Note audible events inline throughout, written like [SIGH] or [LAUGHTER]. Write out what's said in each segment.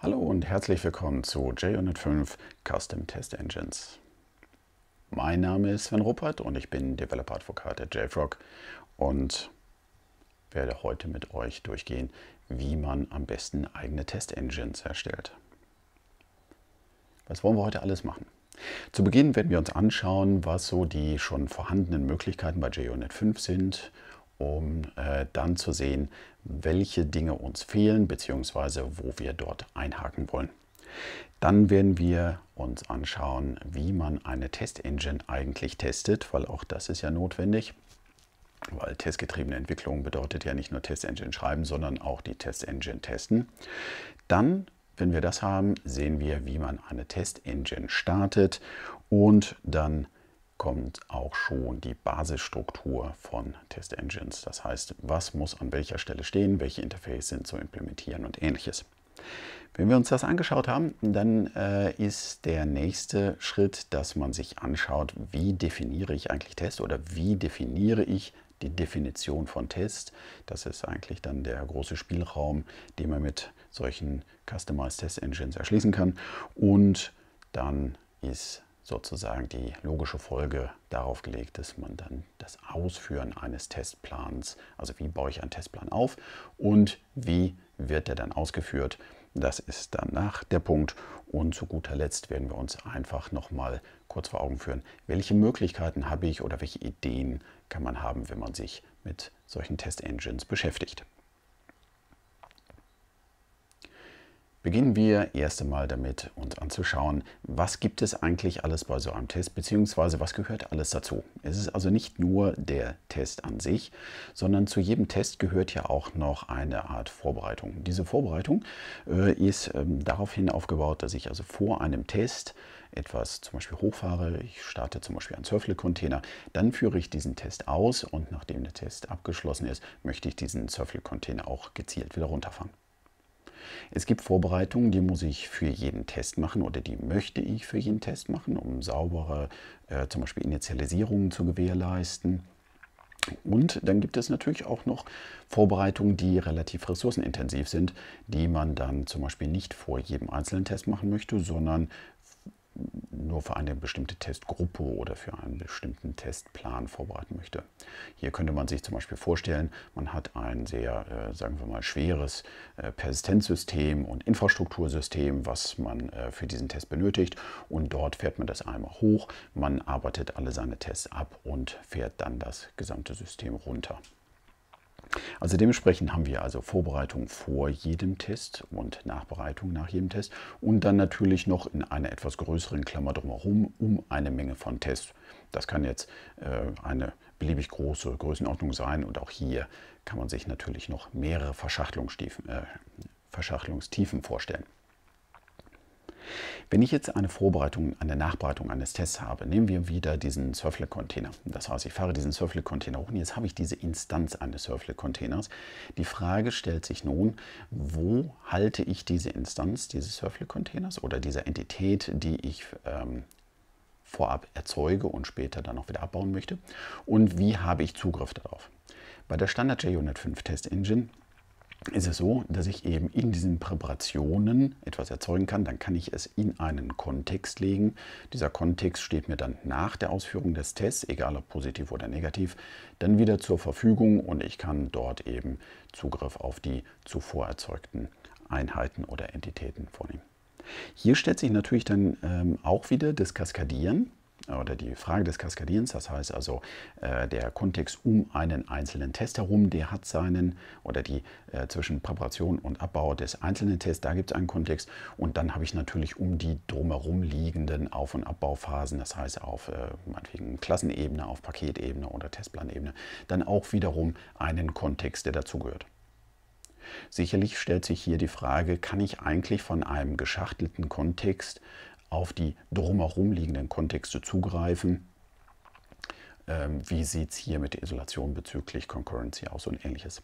Hallo und herzlich willkommen zu J105 Custom Test Engines. Mein Name ist Sven Ruppert und ich bin Developer-Advokat der JFrog und werde heute mit euch durchgehen, wie man am besten eigene Test-Engines erstellt. Was wollen wir heute alles machen? Zu Beginn werden wir uns anschauen, was so die schon vorhandenen Möglichkeiten bei JUnit 5 sind um äh, dann zu sehen, welche Dinge uns fehlen bzw. wo wir dort einhaken wollen. Dann werden wir uns anschauen, wie man eine Test-Engine eigentlich testet, weil auch das ist ja notwendig. Weil testgetriebene Entwicklung bedeutet ja nicht nur Test-Engine schreiben, sondern auch die Test-Engine testen. Dann, wenn wir das haben, sehen wir, wie man eine Test-Engine startet und dann kommt auch schon die Basisstruktur von Test Engines. Das heißt, was muss an welcher Stelle stehen, welche Interfaces sind zu implementieren und ähnliches. Wenn wir uns das angeschaut haben, dann äh, ist der nächste Schritt, dass man sich anschaut, wie definiere ich eigentlich Test oder wie definiere ich die Definition von Test. Das ist eigentlich dann der große Spielraum, den man mit solchen Customized Test Engines erschließen kann. Und dann ist sozusagen die logische Folge darauf gelegt, dass man dann das Ausführen eines Testplans, also wie baue ich einen Testplan auf und wie wird er dann ausgeführt, das ist danach der Punkt. Und zu guter Letzt werden wir uns einfach nochmal kurz vor Augen führen, welche Möglichkeiten habe ich oder welche Ideen kann man haben, wenn man sich mit solchen Test-Engines beschäftigt. Beginnen wir erst einmal damit, uns anzuschauen, was gibt es eigentlich alles bei so einem Test, beziehungsweise was gehört alles dazu. Es ist also nicht nur der Test an sich, sondern zu jedem Test gehört ja auch noch eine Art Vorbereitung. Diese Vorbereitung äh, ist ähm, daraufhin aufgebaut, dass ich also vor einem Test etwas zum Beispiel hochfahre, ich starte zum Beispiel einen Surfle-Container, dann führe ich diesen Test aus und nachdem der Test abgeschlossen ist, möchte ich diesen Surfle-Container auch gezielt wieder runterfahren. Es gibt Vorbereitungen, die muss ich für jeden Test machen oder die möchte ich für jeden Test machen, um saubere äh, zum Beispiel Initialisierungen zu gewährleisten. Und dann gibt es natürlich auch noch Vorbereitungen, die relativ ressourcenintensiv sind, die man dann zum Beispiel nicht vor jedem einzelnen Test machen möchte, sondern nur für eine bestimmte Testgruppe oder für einen bestimmten Testplan vorbereiten möchte. Hier könnte man sich zum Beispiel vorstellen, man hat ein sehr, äh, sagen wir mal, schweres äh, Persistenzsystem und Infrastruktursystem, was man äh, für diesen Test benötigt und dort fährt man das einmal hoch, man arbeitet alle seine Tests ab und fährt dann das gesamte System runter. Also dementsprechend haben wir also Vorbereitung vor jedem Test und Nachbereitung nach jedem Test und dann natürlich noch in einer etwas größeren Klammer drumherum um eine Menge von Tests. Das kann jetzt äh, eine beliebig große Größenordnung sein und auch hier kann man sich natürlich noch mehrere Verschachtelungstiefen, äh, Verschachtelungstiefen vorstellen. Wenn ich jetzt eine Vorbereitung, eine Nachbereitung eines Tests habe, nehmen wir wieder diesen Surflet-Container. Das heißt, ich fahre diesen Surflet-Container hoch und jetzt habe ich diese Instanz eines Surflet-Containers. Die Frage stellt sich nun, wo halte ich diese Instanz dieses Surflet-Containers oder dieser Entität, die ich ähm, vorab erzeuge und später dann auch wieder abbauen möchte und wie habe ich Zugriff darauf. Bei der Standard J105 Test Engine ist es so, dass ich eben in diesen Präparationen etwas erzeugen kann. Dann kann ich es in einen Kontext legen. Dieser Kontext steht mir dann nach der Ausführung des Tests, egal ob positiv oder negativ, dann wieder zur Verfügung und ich kann dort eben Zugriff auf die zuvor erzeugten Einheiten oder Entitäten vornehmen. Hier stellt sich natürlich dann ähm, auch wieder das Kaskadieren oder die Frage des Kaskadierens, das heißt also äh, der Kontext um einen einzelnen Test herum, der hat seinen oder die äh, zwischen Präparation und Abbau des einzelnen Tests, da gibt es einen Kontext und dann habe ich natürlich um die drumherum liegenden Auf- und Abbauphasen, das heißt auf äh, Klassenebene, auf Paketebene oder Testplanebene, dann auch wiederum einen Kontext, der dazugehört. Sicherlich stellt sich hier die Frage, kann ich eigentlich von einem geschachtelten Kontext auf die drumherum liegenden Kontexte zugreifen. Ähm, wie sieht es hier mit der Isolation bezüglich Concurrency aus und ähnliches.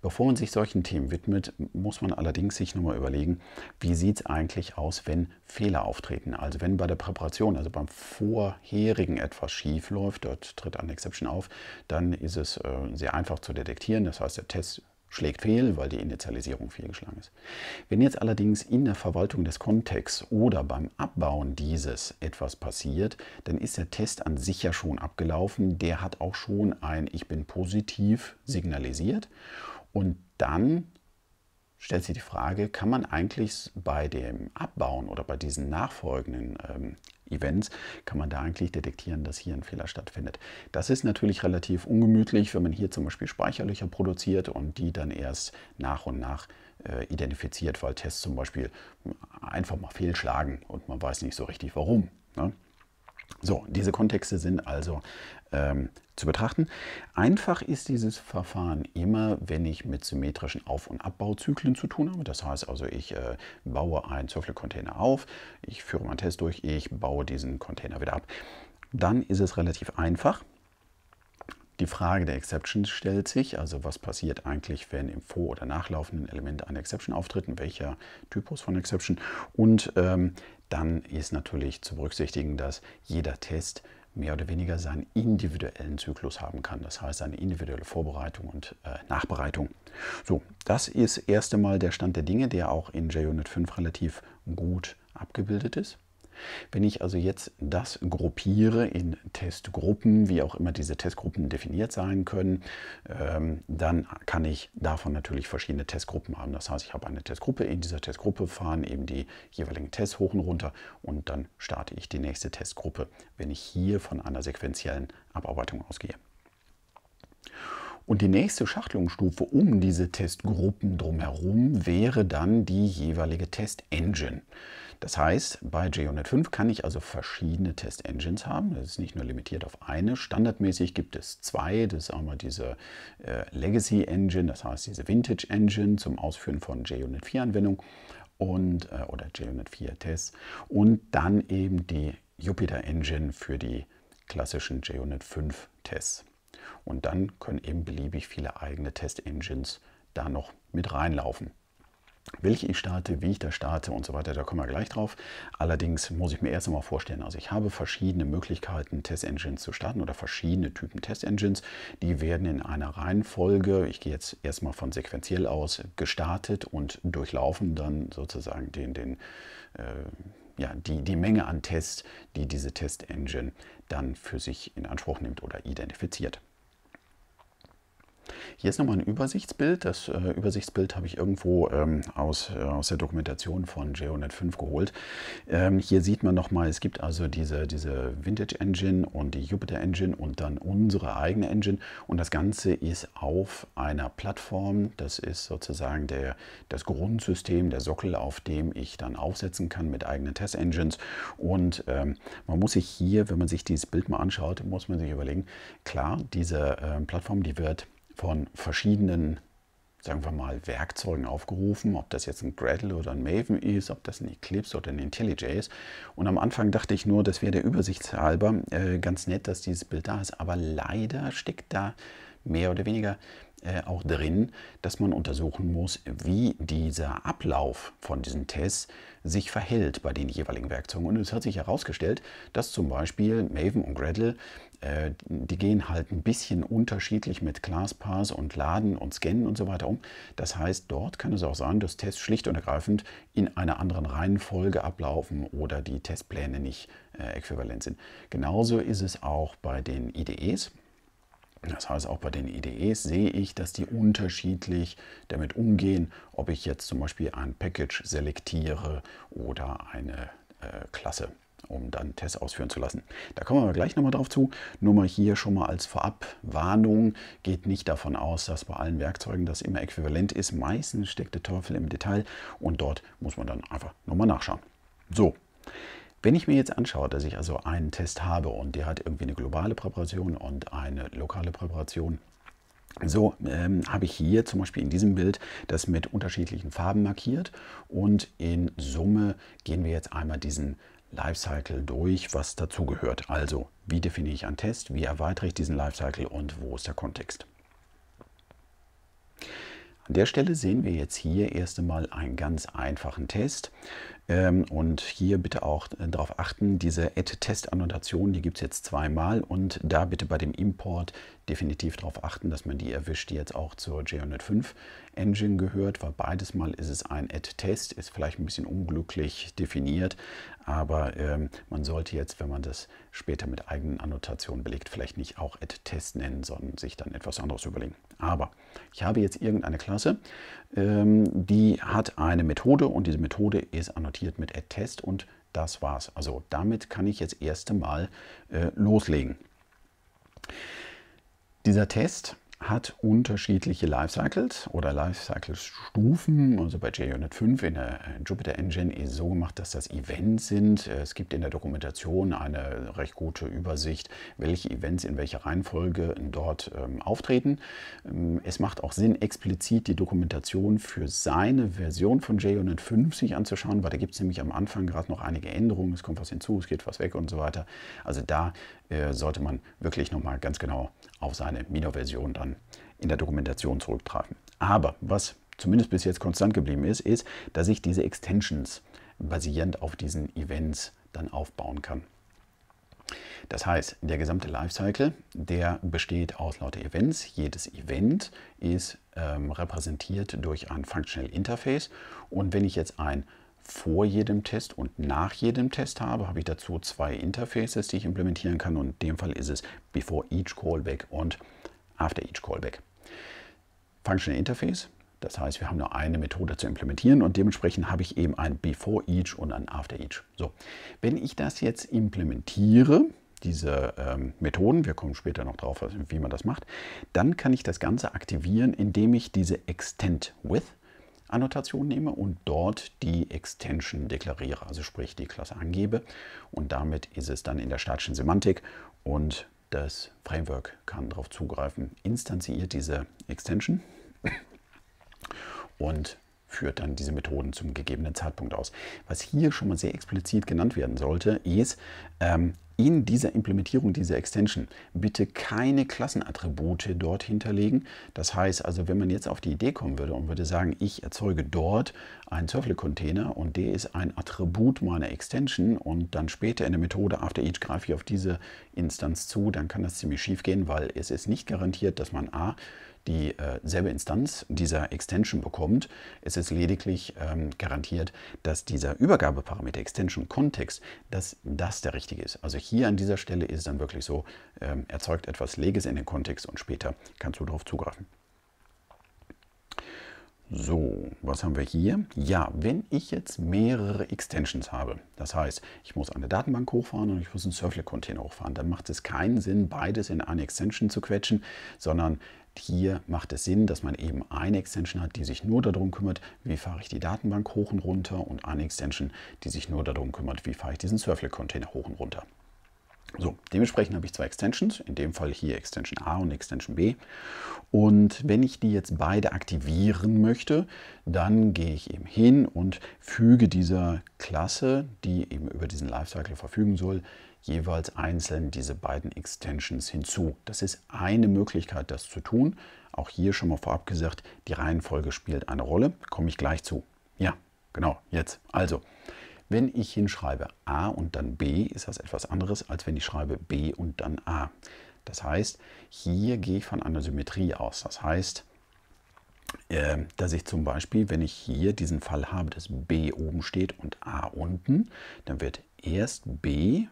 Bevor man sich solchen Themen widmet, muss man allerdings sich nochmal überlegen, wie sieht es eigentlich aus, wenn Fehler auftreten. Also wenn bei der Präparation, also beim vorherigen etwas schief läuft, dort tritt eine Exception auf, dann ist es äh, sehr einfach zu detektieren. Das heißt, der Test schlägt fehl, weil die Initialisierung fehlgeschlagen ist. Wenn jetzt allerdings in der Verwaltung des Kontexts oder beim Abbauen dieses etwas passiert, dann ist der Test an sich ja schon abgelaufen. Der hat auch schon ein Ich bin positiv signalisiert. Und dann stellt sich die Frage, kann man eigentlich bei dem Abbauen oder bei diesen nachfolgenden ähm, Events, kann man da eigentlich detektieren, dass hier ein Fehler stattfindet. Das ist natürlich relativ ungemütlich, wenn man hier zum Beispiel Speicherlöcher produziert und die dann erst nach und nach äh, identifiziert, weil Tests zum Beispiel einfach mal fehlschlagen und man weiß nicht so richtig warum. Ne? So, diese Kontexte sind also ähm, zu betrachten. Einfach ist dieses Verfahren immer, wenn ich mit symmetrischen Auf- und Abbauzyklen zu tun habe. Das heißt also, ich äh, baue einen Zirkelcontainer auf, ich führe meinen Test durch, ich baue diesen Container wieder ab. Dann ist es relativ einfach. Die Frage der Exception stellt sich, also was passiert eigentlich, wenn im vor- oder nachlaufenden Element eine Exception auftritt, und welcher Typus von Exception. Und ähm, dann ist natürlich zu berücksichtigen, dass jeder Test mehr oder weniger seinen individuellen Zyklus haben kann. Das heißt, seine individuelle Vorbereitung und äh, Nachbereitung. So, das ist erst einmal der Stand der Dinge, der auch in JUnit 5 relativ gut abgebildet ist. Wenn ich also jetzt das gruppiere in Testgruppen, wie auch immer diese Testgruppen definiert sein können, ähm, dann kann ich davon natürlich verschiedene Testgruppen haben. Das heißt, ich habe eine Testgruppe, in dieser Testgruppe fahren eben die jeweiligen Tests hoch und runter und dann starte ich die nächste Testgruppe, wenn ich hier von einer sequenziellen Abarbeitung ausgehe. Und die nächste Schachtelungsstufe um diese Testgruppen drumherum wäre dann die jeweilige Test-Engine. Das heißt, bei JUnit 5 kann ich also verschiedene Test-Engines haben. Das ist nicht nur limitiert auf eine. Standardmäßig gibt es zwei. Das ist einmal diese äh, Legacy-Engine, das heißt diese Vintage-Engine zum Ausführen von JUnit 4-Anwendungen äh, oder JUnit 4-Tests. Und dann eben die Jupyter-Engine für die klassischen JUnit 5-Tests. Und dann können eben beliebig viele eigene Test-Engines da noch mit reinlaufen welche ich starte, wie ich da starte und so weiter, da kommen wir gleich drauf. Allerdings muss ich mir erst einmal vorstellen, also ich habe verschiedene Möglichkeiten, Test-Engines zu starten oder verschiedene Typen Test-Engines. Die werden in einer Reihenfolge, ich gehe jetzt erstmal von sequenziell aus, gestartet und durchlaufen dann sozusagen den, den, äh, ja, die, die Menge an Tests, die diese Test-Engine dann für sich in Anspruch nimmt oder identifiziert. Hier ist nochmal ein Übersichtsbild. Das äh, Übersichtsbild habe ich irgendwo ähm, aus, äh, aus der Dokumentation von j 5 geholt. Ähm, hier sieht man nochmal, es gibt also diese, diese Vintage Engine und die Jupiter Engine und dann unsere eigene Engine. Und das Ganze ist auf einer Plattform. Das ist sozusagen der, das Grundsystem, der Sockel, auf dem ich dann aufsetzen kann mit eigenen Test-Engines. Und ähm, man muss sich hier, wenn man sich dieses Bild mal anschaut, muss man sich überlegen, klar, diese äh, Plattform, die wird von verschiedenen, sagen wir mal, Werkzeugen aufgerufen, ob das jetzt ein Gradle oder ein Maven ist, ob das ein Eclipse oder ein IntelliJ ist. Und am Anfang dachte ich nur, das wäre der Übersichtshalber äh, ganz nett, dass dieses Bild da ist, aber leider steckt da mehr oder weniger äh, auch drin, dass man untersuchen muss, wie dieser Ablauf von diesen Tests sich verhält bei den jeweiligen Werkzeugen. Und es hat sich herausgestellt, dass zum Beispiel Maven und Gradle äh, die gehen halt ein bisschen unterschiedlich mit Classpass und Laden und Scannen und so weiter um. Das heißt, dort kann es auch sein, dass Tests schlicht und ergreifend in einer anderen Reihenfolge ablaufen oder die Testpläne nicht äh, äquivalent sind. Genauso ist es auch bei den IDEs. Das heißt, auch bei den IDEs sehe ich, dass die unterschiedlich damit umgehen, ob ich jetzt zum Beispiel ein Package selektiere oder eine äh, Klasse um dann Tests ausführen zu lassen. Da kommen wir gleich nochmal drauf zu. Nur mal hier schon mal als Vorabwarnung, geht nicht davon aus, dass bei allen Werkzeugen das immer äquivalent ist. Meistens steckt der Teufel im Detail und dort muss man dann einfach nochmal nachschauen. So, wenn ich mir jetzt anschaue, dass ich also einen Test habe und der hat irgendwie eine globale Präparation und eine lokale Präparation, so ähm, habe ich hier zum Beispiel in diesem Bild das mit unterschiedlichen Farben markiert und in Summe gehen wir jetzt einmal diesen Lifecycle durch, was dazugehört. Also, wie definiere ich einen Test, wie erweitere ich diesen Lifecycle und wo ist der Kontext? An der Stelle sehen wir jetzt hier erst einmal einen ganz einfachen Test. Ähm, und hier bitte auch äh, darauf achten, diese add test annotation die gibt es jetzt zweimal. Und da bitte bei dem Import definitiv darauf achten, dass man die erwischt, die jetzt auch zur J105 Engine gehört, weil beides Mal ist es ein Add-Test, ist vielleicht ein bisschen unglücklich definiert, aber ähm, man sollte jetzt, wenn man das später mit eigenen Annotationen belegt, vielleicht nicht auch Add-Test nennen, sondern sich dann etwas anderes überlegen. Aber ich habe jetzt irgendeine Klasse, ähm, die hat eine Methode und diese Methode ist annotiert mit Add-Test und das war's. Also damit kann ich jetzt erste Mal äh, loslegen. Dieser Test hat unterschiedliche Lifecycles oder Lifecycle-Stufen. Also bei JUnit 5 in der äh, Jupyter Engine ist so gemacht, dass das Events sind. Äh, es gibt in der Dokumentation eine recht gute Übersicht, welche Events in welcher Reihenfolge dort ähm, auftreten. Ähm, es macht auch Sinn, explizit die Dokumentation für seine Version von JUnit 5 sich anzuschauen, weil da gibt es nämlich am Anfang gerade noch einige Änderungen. Es kommt was hinzu, es geht was weg und so weiter. Also da äh, sollte man wirklich nochmal ganz genau auf seine Mino-Version dann in der Dokumentation zurückgreifen. Aber was zumindest bis jetzt konstant geblieben ist, ist, dass ich diese Extensions basierend auf diesen Events dann aufbauen kann. Das heißt, der gesamte Lifecycle, der besteht aus lauter Events. Jedes Event ist ähm, repräsentiert durch ein Functional Interface. Und wenn ich jetzt ein vor jedem Test und nach jedem Test habe, habe ich dazu zwei Interfaces, die ich implementieren kann. Und in dem Fall ist es before each callback und after each callback. Functional Interface, das heißt, wir haben nur eine Methode zu implementieren und dementsprechend habe ich eben ein before each und ein after each. So, wenn ich das jetzt implementiere, diese ähm, Methoden, wir kommen später noch drauf, wie man das macht, dann kann ich das Ganze aktivieren, indem ich diese extend with Annotation nehme und dort die Extension deklariere, also sprich die Klasse angebe. Und damit ist es dann in der statischen Semantik und das Framework kann darauf zugreifen, instanziert diese Extension und führt dann diese Methoden zum gegebenen Zeitpunkt aus. Was hier schon mal sehr explizit genannt werden sollte, ist, ähm, in dieser Implementierung dieser Extension bitte keine Klassenattribute dort hinterlegen. Das heißt also, wenn man jetzt auf die Idee kommen würde und würde sagen, ich erzeuge dort einen Circle-Container und der ist ein Attribut meiner Extension und dann später in der Methode after each greife ich auf diese Instanz zu, dann kann das ziemlich schief gehen, weil es ist nicht garantiert, dass man a dieselbe äh, Instanz dieser Extension bekommt. Es ist lediglich ähm, garantiert, dass dieser Übergabeparameter Extension Kontext, dass das der richtige ist. Also hier an dieser Stelle ist es dann wirklich so, ähm, erzeugt etwas, lege es in den Kontext und später kannst du darauf zugreifen. So, was haben wir hier? Ja, wenn ich jetzt mehrere Extensions habe, das heißt, ich muss eine Datenbank hochfahren und ich muss einen Servlet-Container hochfahren, dann macht es keinen Sinn, beides in eine Extension zu quetschen, sondern hier macht es Sinn, dass man eben eine Extension hat, die sich nur darum kümmert, wie fahre ich die Datenbank hoch und runter und eine Extension, die sich nur darum kümmert, wie fahre ich diesen Servlet-Container hoch und runter. So, dementsprechend habe ich zwei Extensions, in dem Fall hier Extension A und Extension B. Und wenn ich die jetzt beide aktivieren möchte, dann gehe ich eben hin und füge dieser Klasse, die eben über diesen Lifecycle verfügen soll, jeweils einzeln diese beiden Extensions hinzu. Das ist eine Möglichkeit, das zu tun. Auch hier schon mal vorab gesagt, die Reihenfolge spielt eine Rolle. Komme ich gleich zu. Ja, genau, jetzt. Also, wenn ich hinschreibe A und dann B, ist das etwas anderes, als wenn ich schreibe B und dann A. Das heißt, hier gehe ich von einer Symmetrie aus. Das heißt, ähm, dass ich zum Beispiel, wenn ich hier diesen Fall habe, dass B oben steht und A unten, dann wird erst B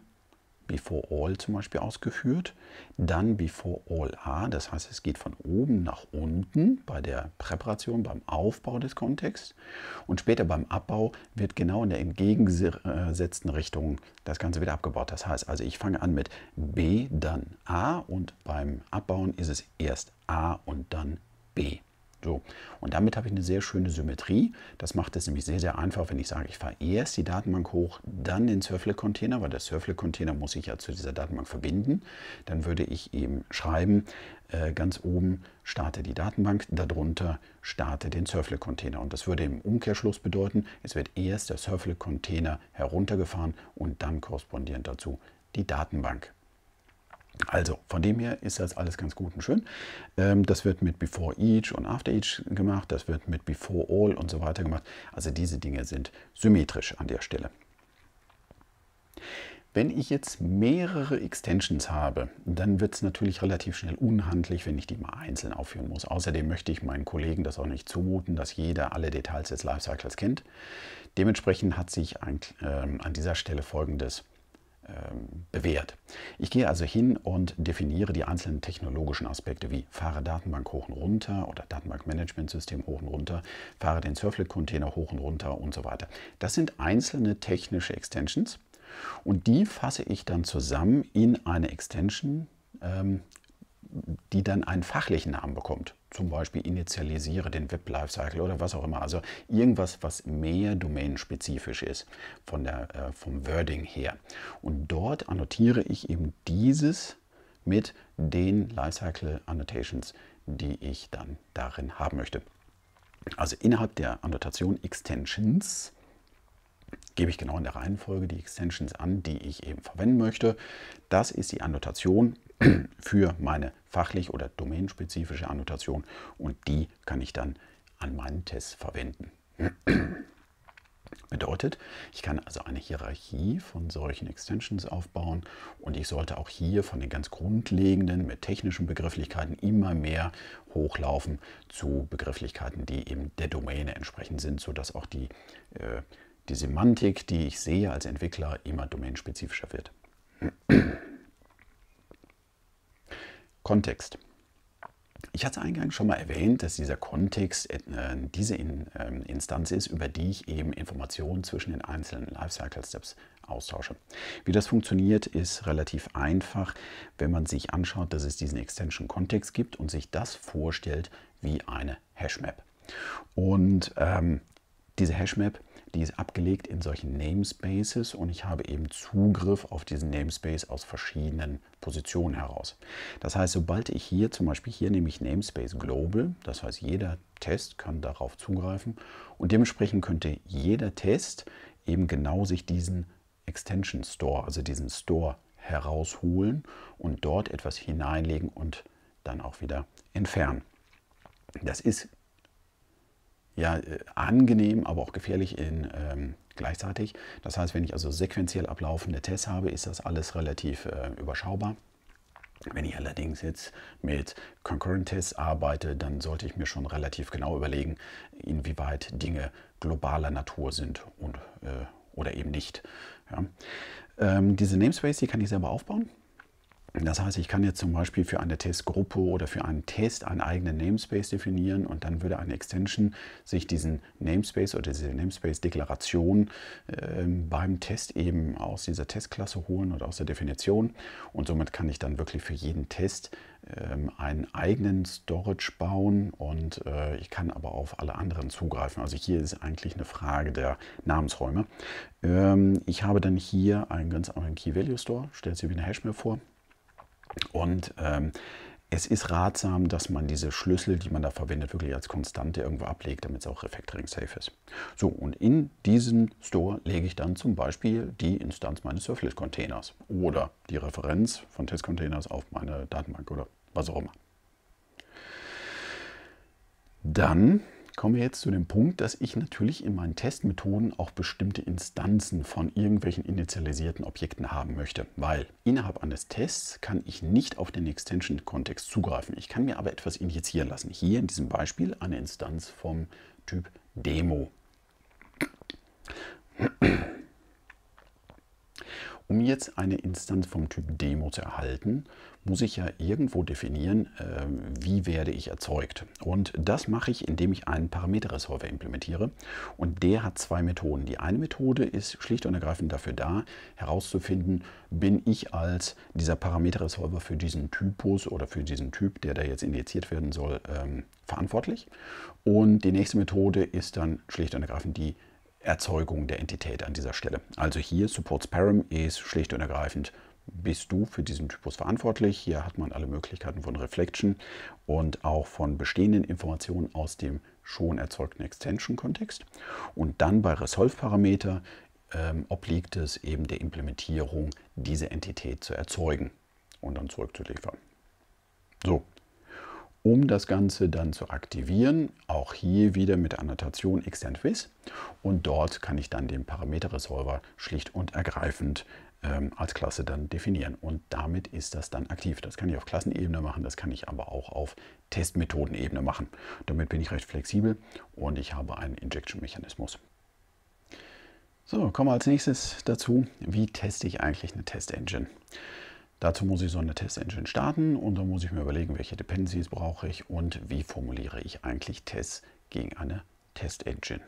Before All zum Beispiel ausgeführt, dann Before All A, das heißt es geht von oben nach unten bei der Präparation, beim Aufbau des Kontexts und später beim Abbau wird genau in der entgegengesetzten Richtung das Ganze wieder abgebaut. Das heißt also, ich fange an mit B, dann A und beim Abbauen ist es erst A und dann B. So, und damit habe ich eine sehr schöne Symmetrie. Das macht es nämlich sehr, sehr einfach, wenn ich sage, ich fahre erst die Datenbank hoch, dann den Surflet-Container, weil der Surflet-Container muss ich ja zu dieser Datenbank verbinden. Dann würde ich eben schreiben, äh, ganz oben starte die Datenbank, darunter starte den Surflet-Container. Und das würde im Umkehrschluss bedeuten, es wird erst der Surflet-Container heruntergefahren und dann korrespondierend dazu die Datenbank. Also von dem her ist das alles ganz gut und schön. Ähm, das wird mit Before Each und After Each gemacht, das wird mit Before All und so weiter gemacht. Also diese Dinge sind symmetrisch an der Stelle. Wenn ich jetzt mehrere Extensions habe, dann wird es natürlich relativ schnell unhandlich, wenn ich die mal einzeln aufführen muss. Außerdem möchte ich meinen Kollegen das auch nicht zumuten, dass jeder alle Details des Lifecycles kennt. Dementsprechend hat sich ähm, an, dieser Stelle folgendes ähm, bewährt. Ich gehe also hin und definiere die einzelnen technologischen Aspekte wie fahre Datenbank hoch und runter oder Datenbankmanagementsystem hoch und runter, fahre den Surflet-Container hoch und runter und so weiter. Das sind einzelne technische Extensions und die fasse ich dann zusammen in eine Extension, ähm, die dann einen fachlichen Namen bekommt zum Beispiel initialisiere den Web Lifecycle oder was auch immer. Also irgendwas, was mehr domänenspezifisch ist von der, äh, vom Wording her. Und dort annotiere ich eben dieses mit den Lifecycle Annotations, die ich dann darin haben möchte. Also innerhalb der Annotation Extensions gebe ich genau in der Reihenfolge die Extensions an, die ich eben verwenden möchte. Das ist die Annotation [CLEARS THROAT] für meine fachlich oder domänenspezifische Annotation und die kann ich dann an meinen Tests verwenden. [CLEARS THROAT] Bedeutet, ich kann also eine Hierarchie von solchen Extensions aufbauen und ich sollte auch hier von den ganz grundlegenden mit technischen Begrifflichkeiten immer mehr hochlaufen zu Begrifflichkeiten, die eben der Domäne entsprechend sind, sodass auch die, äh, die Semantik, die ich sehe als Entwickler, immer domänenspezifischer wird. [CLEARS THROAT] Kontext. Ich hatte eingangs schon mal erwähnt, dass dieser Kontext äh, diese ähm, Instanz ist, über die ich eben Informationen zwischen den einzelnen Lifecycle-Steps austausche. Wie das funktioniert, ist relativ einfach, wenn man sich anschaut, dass es diesen Extension-Kontext gibt und sich das vorstellt wie eine Hashmap. Und ähm, diese Hashmap die ist abgelegt in solchen Namespaces und ich habe eben Zugriff auf diesen Namespace aus verschiedenen Positionen heraus. Das heißt, sobald ich hier zum Beispiel hier nehme ich Namespace Global, das heißt jeder Test kann darauf zugreifen und dementsprechend könnte jeder Test eben genau sich diesen Extension Store, also diesen Store herausholen und dort etwas hineinlegen und dann auch wieder entfernen. Das ist ja äh, angenehm, aber auch gefährlich in, ähm, gleichzeitig. Das heißt, wenn ich also sequenziell ablaufende Tests habe, ist das alles relativ äh, überschaubar. Wenn ich allerdings jetzt mit Concurrent Tests arbeite, dann sollte ich mir schon relativ genau überlegen, inwieweit Dinge globaler Natur sind und, äh, oder eben nicht. Ja. Ähm, diese Namespace, die kann ich selber aufbauen. Das heißt, ich kann jetzt zum Beispiel für eine Testgruppe oder für einen Test einen eigenen Namespace definieren und dann würde eine Extension sich diesen Namespace oder diese Namespace-Deklaration äh, beim Test eben aus dieser Testklasse holen oder aus der Definition. Und somit kann ich dann wirklich für jeden Test ähm, einen eigenen Storage bauen und äh, ich kann aber auf alle anderen zugreifen. Also hier ist eigentlich eine Frage der Namensräume. Ähm, ich habe dann hier einen ganz anderen Key-Value-Store, stelle es hier wie eine Hashmap vor und ähm, es ist ratsam, dass man diese Schlüssel, die man da verwendet, wirklich als Konstante irgendwo ablegt, damit es auch Refactoring safe ist. So, und in diesen Store lege ich dann zum Beispiel die Instanz meines surface containers oder die Referenz von Test-Containers auf meine Datenbank oder was auch immer. Dann komme jetzt zu dem Punkt, dass ich natürlich in meinen Testmethoden auch bestimmte Instanzen von irgendwelchen initialisierten Objekten haben möchte, weil innerhalb eines Tests kann ich nicht auf den Extension-Kontext zugreifen. Ich kann mir aber etwas injizieren lassen. Hier in diesem Beispiel eine Instanz vom Typ Demo. Um jetzt eine Instanz vom Typ Demo zu erhalten, muss ich ja irgendwo definieren, äh, wie werde ich erzeugt. Und das mache ich, indem ich einen Parameterresolver implementiere. Und der hat zwei Methoden. Die eine Methode ist schlicht und ergreifend dafür da, herauszufinden, bin ich als dieser Parameterresolver für diesen Typus oder für diesen Typ, der da jetzt indiziert werden soll, ähm, verantwortlich. Und die nächste Methode ist dann schlicht und ergreifend die Erzeugung der Entität an dieser Stelle. Also hier Supports Param ist schlicht und ergreifend bist du für diesen Typus verantwortlich. Hier hat man alle Möglichkeiten von Reflection und auch von bestehenden Informationen aus dem schon erzeugten Extension-Kontext. Und dann bei Resolve-Parameter ähm, obliegt es eben der Implementierung, diese Entität zu erzeugen und dann zurückzuliefern. So, um das Ganze dann zu aktivieren, auch hier wieder mit der Annotation extend with und dort kann ich dann den Parameter-Resolver schlicht und ergreifend ähm, als Klasse dann definieren. Und damit ist das dann aktiv. Das kann ich auf Klassenebene machen, das kann ich aber auch auf Testmethodenebene machen. Damit bin ich recht flexibel und ich habe einen Injection-Mechanismus. So, kommen wir als nächstes dazu, wie teste ich eigentlich eine Test-Engine? Dazu muss ich so eine Test-Engine starten und dann muss ich mir überlegen, welche Dependencies brauche ich und wie formuliere ich eigentlich Tests gegen eine Test-Engine.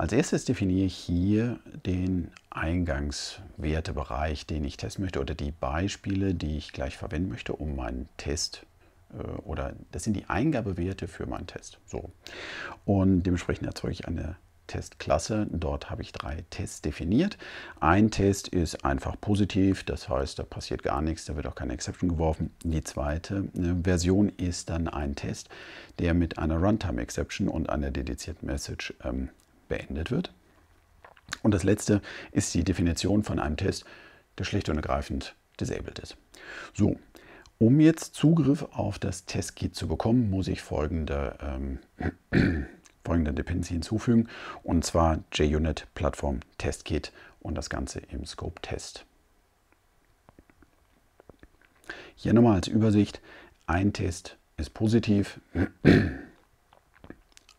Als erstes definiere ich hier den Eingangswertebereich, den ich testen möchte oder die Beispiele, die ich gleich verwenden möchte, um meinen Test äh, oder das sind die Eingabewerte für meinen Test. So. Und dementsprechend erzeuge ich eine Testklasse. Dort habe ich drei Tests definiert. Ein Test ist einfach positiv, das heißt, da passiert gar nichts, da wird auch keine Exception geworfen. Die zweite äh, Version ist dann ein Test, der mit einer Runtime Exception und einer dedizierten Message ähm, beendet wird. Und das letzte ist die Definition von einem Test, der schlicht und ergreifend disabled ist. So, um jetzt Zugriff auf das Testkit zu bekommen, muss ich folgende, ähm, [CLEARS THROAT] folgende Dependency hinzufügen, und zwar JUnit Plattform Testkit und das Ganze im Scope Test. Hier nochmal als Übersicht, ein Test ist positiv, [CLEARS THROAT]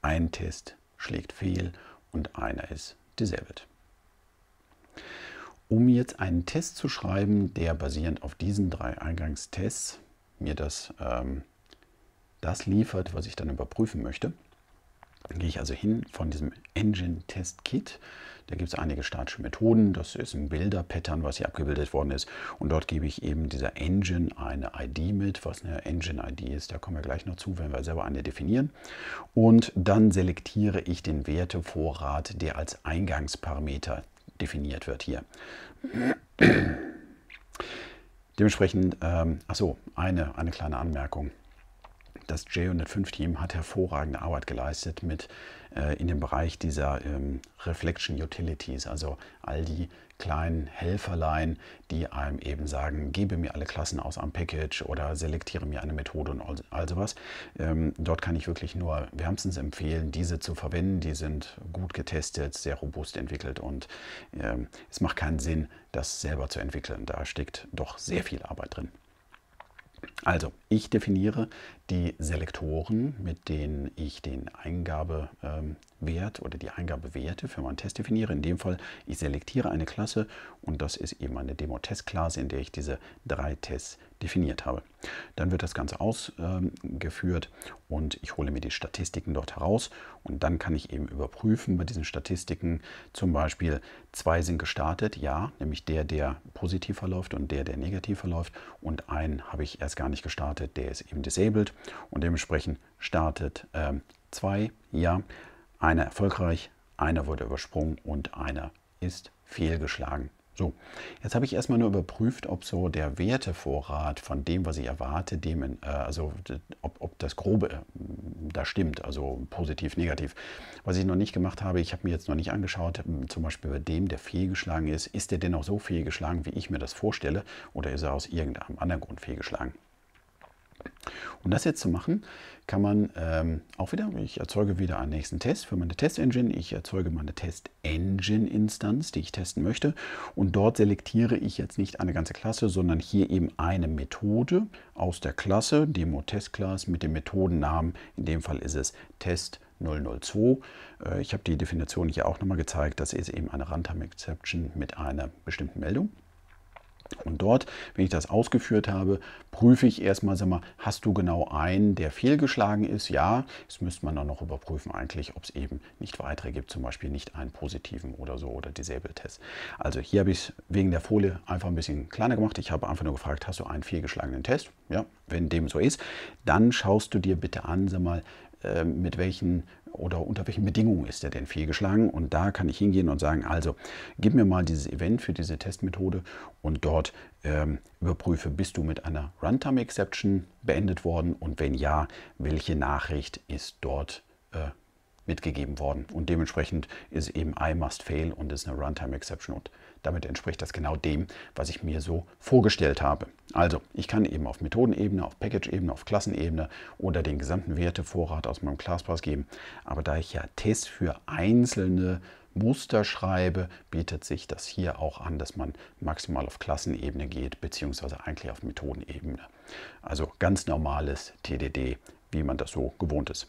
ein Test schlägt fehl und einer ist Deserved. Um jetzt einen Test zu schreiben, der basierend auf diesen drei Eingangstests mir das, ähm, das liefert, was ich dann überprüfen möchte, gehe ich also hin von diesem Engine Test Kit da gibt es einige statische Methoden. Das ist ein Bilder-Pattern, was hier abgebildet worden ist. Und dort gebe ich eben dieser Engine eine ID mit. Was eine Engine-ID ist, da kommen wir gleich noch zu, wenn wir selber eine definieren. Und dann selektiere ich den Wertevorrat, der als Eingangsparameter definiert wird hier. Dementsprechend, ähm, achso, eine, eine kleine Anmerkung das J105-Team hat hervorragende Arbeit geleistet mit äh, in dem Bereich dieser ähm, Reflection Utilities, also all die kleinen Helferlein, die einem eben sagen, gebe mir alle Klassen aus am Package oder selektiere mir eine Methode und all, all sowas. Ähm, dort kann ich wirklich nur wärmstens empfehlen, diese zu verwenden. Die sind gut getestet, sehr robust entwickelt und ähm, es macht keinen Sinn, das selber zu entwickeln. Da steckt doch sehr viel Arbeit drin. Also, ich definiere die Selektoren, mit denen ich den Eingabewert ähm, oder die Eingabewerte für meinen Test definiere. In dem Fall, ich selektiere eine Klasse und das ist eben eine Demo-Test-Klasse, in der ich diese drei Tests definiert habe. Dann wird das Ganze ausgeführt ähm, und ich hole mir die Statistiken dort heraus und dann kann ich eben überprüfen bei diesen Statistiken zum Beispiel, zwei sind gestartet, ja, nämlich der, der positiv verläuft und der, der negativ verläuft und einen habe ich erst gar nicht gestartet, der ist eben disabled und dementsprechend startet äh, zwei, ja, einer erfolgreich, einer wurde übersprungen und einer ist fehlgeschlagen. So, jetzt habe ich erstmal nur überprüft, ob so der Wertevorrat von dem, was ich erwarte, dem äh, also ob, ob, das Grobe äh, da stimmt, also positiv, negativ. Was ich noch nicht gemacht habe, ich habe mir jetzt noch nicht angeschaut, hm, zum Beispiel bei dem, der fehlgeschlagen ist, ist der denn auch so fehlgeschlagen, wie ich mir das vorstelle, oder ist er aus irgendeinem anderen Grund fehlgeschlagen? Um das jetzt zu machen, kann man ähm, auch wieder, ich erzeuge wieder einen nächsten Test für meine Test-Engine. Ich erzeuge meine Test-Engine-Instanz, die ich testen möchte. Und dort selektiere ich jetzt nicht eine ganze Klasse, sondern hier eben eine Methode aus der Klasse, Demo-Test-Class mit dem Methodennamen. In dem Fall ist es Test 002. Äh, ich habe die Definition hier auch nochmal gezeigt. Das ist eben eine Runtime-Exception mit einer bestimmten Meldung. Und dort, wenn ich das ausgeführt habe, prüfe ich erstmal, sag mal, hast du genau einen, der fehlgeschlagen ist? Ja, das müsste man dann noch überprüfen eigentlich, ob es eben nicht weitere gibt, zum Beispiel nicht einen positiven oder so oder Disable-Test. Also hier habe ich es wegen der Folie einfach ein bisschen kleiner gemacht. Ich habe einfach nur gefragt, hast du einen fehlgeschlagenen Test? Ja, wenn dem so ist, dann schaust du dir bitte an, sag mal, äh, mit welchen oder unter welchen Bedingungen ist der denn fehlgeschlagen. Und da kann ich hingehen und sagen, also gib mir mal dieses Event für diese Testmethode und dort ähm, überprüfe, bist du mit einer Runtime Exception beendet worden und wenn ja, welche Nachricht ist dort äh, mitgegeben worden. Und dementsprechend ist eben I must fail und ist eine Runtime Exception und damit entspricht das genau dem, was ich mir so vorgestellt habe. Also, ich kann eben auf Methodenebene, auf Package-Ebene, auf Klassenebene oder den gesamten Wertevorrat aus meinem Classpass geben. Aber da ich ja Tests für einzelne Muster schreibe, bietet sich das hier auch an, dass man maximal auf Klassenebene geht, beziehungsweise eigentlich auf Methodenebene. Also ganz normales TDD, wie man das so gewohnt ist.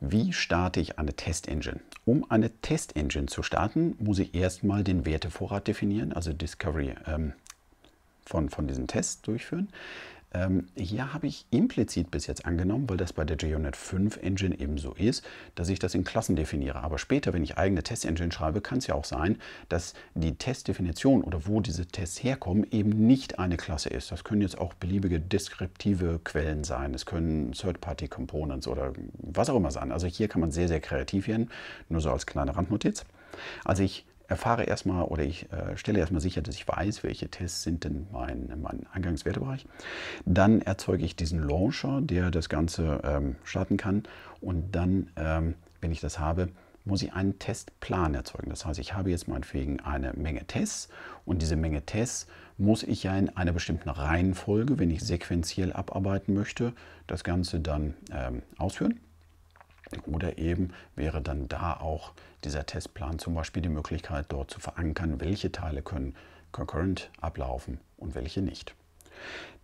Wie starte ich eine Test-Engine? Um eine Test-Engine zu starten, muss ich erstmal den Wertevorrat definieren, also Discovery ähm, von, von diesem Test durchführen. Ähm, hier habe ich implizit bis jetzt angenommen, weil das bei der JUnit 5 Engine eben so ist, dass ich das in Klassen definiere. Aber später, wenn ich eigene Test-Engine schreibe, kann es ja auch sein, dass die Testdefinition oder wo diese Tests herkommen, eben nicht eine Klasse ist. Das können jetzt auch beliebige deskriptive Quellen sein. Es können Third-Party-Components oder was auch immer sein. Also hier kann man sehr, sehr kreativ werden. Nur so als kleine Randnotiz. Als ich erfahre erstmal oder ich äh, stelle erstmal sicher, dass ich weiß, welche Tests sind denn mein, mein Eingangswertebereich. Dann erzeuge ich diesen Launcher, der das Ganze ähm, starten kann. Und dann, ähm, wenn ich das habe, muss ich einen Testplan erzeugen. Das heißt, ich habe jetzt meinetwegen eine Menge Tests und diese Menge Tests muss ich ja in einer bestimmten Reihenfolge, wenn ich sequenziell abarbeiten möchte, das Ganze dann ähm, ausführen. Oder eben wäre dann da auch dieser Testplan zum Beispiel die Möglichkeit, dort zu verankern, welche Teile können concurrent ablaufen und welche nicht.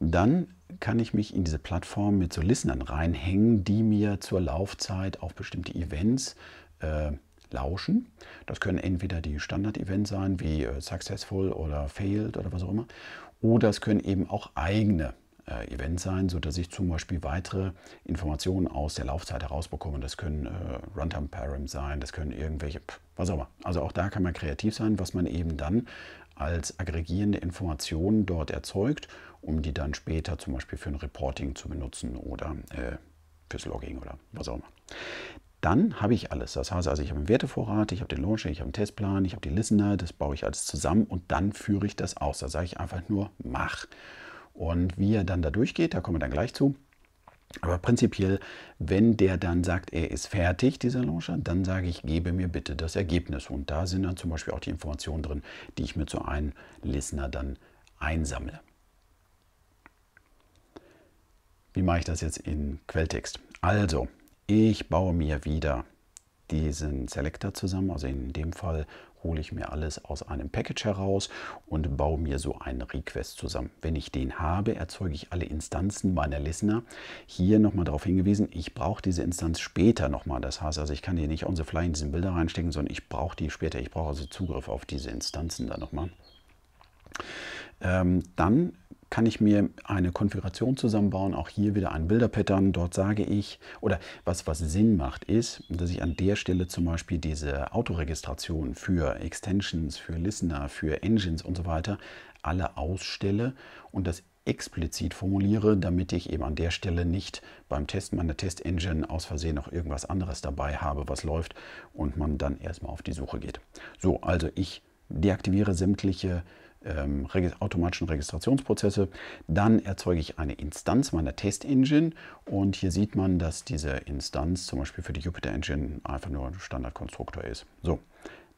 Dann kann ich mich in diese Plattform mit so Listenern reinhängen, die mir zur Laufzeit auf bestimmte Events äh, lauschen. Das können entweder die Standard-Events sein, wie äh, Successful oder Failed oder was auch immer. Oder es können eben auch eigene äh, Event sein, sodass ich zum Beispiel weitere Informationen aus der Laufzeit herausbekomme. Das können äh, Runtime Params sein, das können irgendwelche, was auch immer. Also auch da kann man kreativ sein, was man eben dann als aggregierende Informationen dort erzeugt, um die dann später zum Beispiel für ein Reporting zu benutzen oder äh, fürs Logging oder was auch immer. Dann habe ich alles. Das heißt also, ich habe einen Wertevorrat, ich habe den Launcher, ich habe einen Testplan, ich habe die Listener, das baue ich alles zusammen und dann führe ich das aus. Da sage ich einfach nur, mach. Und wie er dann da durchgeht, da kommen wir dann gleich zu. Aber prinzipiell, wenn der dann sagt, er ist fertig, dieser Launcher, dann sage ich, gebe mir bitte das Ergebnis. Und da sind dann zum Beispiel auch die Informationen drin, die ich mir zu einem Listener dann einsammle. Wie mache ich das jetzt in Quelltext? Also, ich baue mir wieder diesen Selector zusammen, also in dem Fall hole ich mir alles aus einem Package heraus und baue mir so einen Request zusammen. Wenn ich den habe, erzeuge ich alle Instanzen meiner Listener. Hier nochmal darauf hingewiesen, ich brauche diese Instanz später nochmal. Das heißt also, ich kann die nicht on the fly in diesen Bilder reinstecken, sondern ich brauche die später. Ich brauche also Zugriff auf diese Instanzen dann nochmal. Ähm, dann kann ich mir eine Konfiguration zusammenbauen, auch hier wieder ein Bilderpattern. Dort sage ich, oder was, was Sinn macht, ist, dass ich an der Stelle zum Beispiel diese Autoregistration für Extensions, für Listener, für Engines und so weiter alle ausstelle und das explizit formuliere, damit ich eben an der Stelle nicht beim Testen meiner Test-Engine aus Versehen noch irgendwas anderes dabei habe, was läuft und man dann erstmal auf die Suche geht. So, also ich deaktiviere sämtliche ähm, automatischen Registrationsprozesse. Dann erzeuge ich eine Instanz meiner Test Engine und hier sieht man, dass diese Instanz zum Beispiel für die Jupyter Engine einfach nur ein Standardkonstruktor ist. So,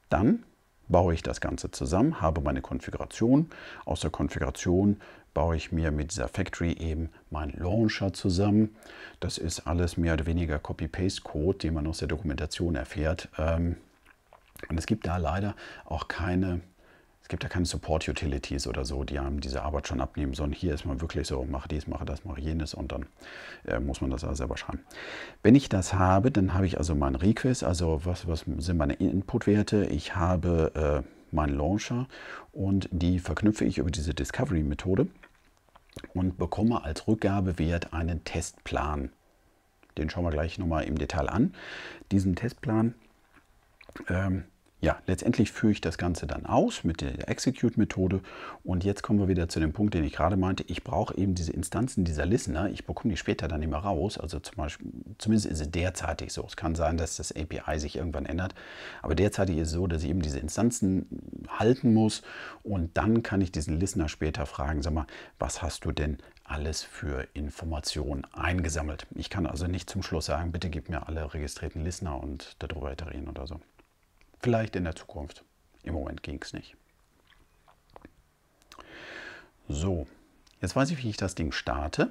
dann baue ich das Ganze zusammen, habe meine Konfiguration. Aus der Konfiguration baue ich mir mit dieser Factory eben meinen Launcher zusammen. Das ist alles mehr oder weniger Copy-Paste-Code, den man aus der Dokumentation erfährt. Ähm, und es gibt da leider auch keine es gibt ja keine Support-Utilities oder so, die einem diese Arbeit schon abnehmen, sondern hier ist man wirklich so, mache dies, mache das, mache jenes und dann äh, muss man das also selber schreiben. Wenn ich das habe, dann habe ich also meinen Request, also was, was sind meine Input-Werte? Ich habe äh, meinen Launcher und die verknüpfe ich über diese Discovery-Methode und bekomme als Rückgabewert einen Testplan. Den schauen wir gleich nochmal im Detail an. Diesen Testplan ähm, ja, letztendlich führe ich das Ganze dann aus mit der Execute-Methode. Und jetzt kommen wir wieder zu dem Punkt, den ich gerade meinte. Ich brauche eben diese Instanzen dieser Listener. Ich bekomme die später dann immer raus. Also zum Beispiel, zumindest ist es derzeitig so. Es kann sein, dass das API sich irgendwann ändert. Aber derzeitig ist es so, dass ich eben diese Instanzen halten muss. Und dann kann ich diesen Listener später fragen, sag mal, was hast du denn alles für Informationen eingesammelt? Ich kann also nicht zum Schluss sagen, bitte gib mir alle registrierten Listener und darüber iterieren oder so. Vielleicht in der Zukunft. Im Moment ging es nicht. So, jetzt weiß ich, wie ich das Ding starte.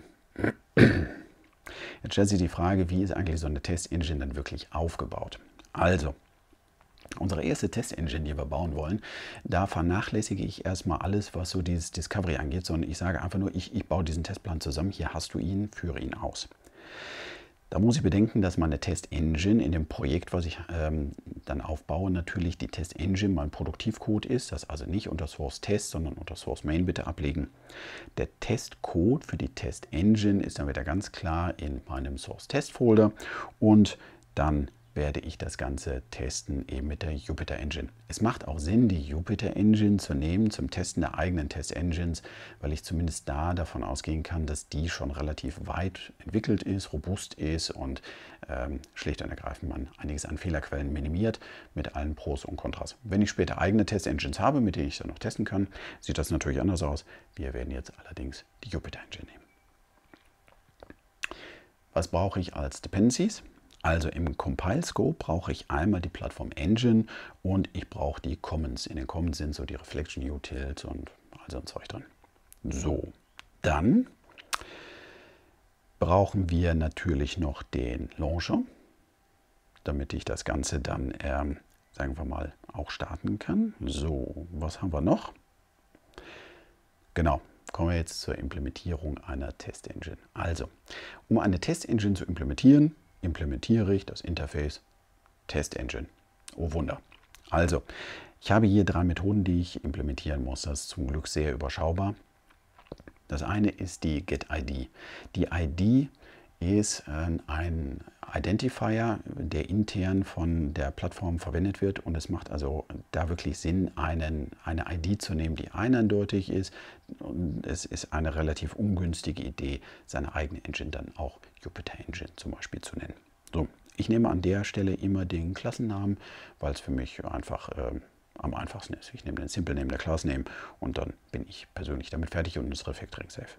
Jetzt stellt sich die Frage, wie ist eigentlich so eine Test-Engine dann wirklich aufgebaut? Also, unsere erste Test-Engine, die wir bauen wollen, da vernachlässige ich erstmal alles, was so dieses Discovery angeht, sondern ich sage einfach nur, ich, ich baue diesen Testplan zusammen, hier hast du ihn, führe ihn aus. Da muss ich bedenken, dass meine Test Engine in dem Projekt, was ich ähm, dann aufbaue, natürlich die Test Engine mein Produktivcode ist. Das also nicht unter Source Test, sondern unter Source Main bitte ablegen. Der Testcode für die Test Engine ist dann wieder ganz klar in meinem Source Test Folder und dann werde ich das Ganze testen eben mit der Jupyter Engine. Es macht auch Sinn, die Jupyter Engine zu nehmen zum Testen der eigenen Test Engines, weil ich zumindest da davon ausgehen kann, dass die schon relativ weit entwickelt ist, robust ist und ähm, schlicht und ergreifend man einiges an Fehlerquellen minimiert mit allen Pros und Kontras. Wenn ich später eigene Test Engines habe, mit denen ich dann noch testen kann, sieht das natürlich anders aus. Wir werden jetzt allerdings die Jupyter Engine nehmen. Was brauche ich als Dependencies? Also im Compile Scope brauche ich einmal die Plattform Engine und ich brauche die Commons. In den Commons sind so die Reflection Utils und all so ein Zeug drin. So, dann brauchen wir natürlich noch den Launcher, damit ich das Ganze dann, ähm, sagen wir mal, auch starten kann. So, was haben wir noch? Genau, kommen wir jetzt zur Implementierung einer Test Engine. Also, um eine Test Engine zu implementieren, implementiere ich das Interface Test Engine. Oh Wunder. Also, ich habe hier drei Methoden, die ich implementieren muss. Das ist zum Glück sehr überschaubar. Das eine ist die Get-ID. Die ID ist äh, ein Identifier, der intern von der Plattform verwendet wird und es macht also da wirklich Sinn, einen, eine ID zu nehmen, die eindeutig ist und es ist eine relativ ungünstige Idee, seine eigene Engine dann auch Jupyter Engine zum Beispiel zu nennen. So, ich nehme an der Stelle immer den Klassennamen, weil es für mich einfach äh, am einfachsten ist. Ich nehme den Simple Name der Class Name und dann bin ich persönlich damit fertig und ist Refactoring safe.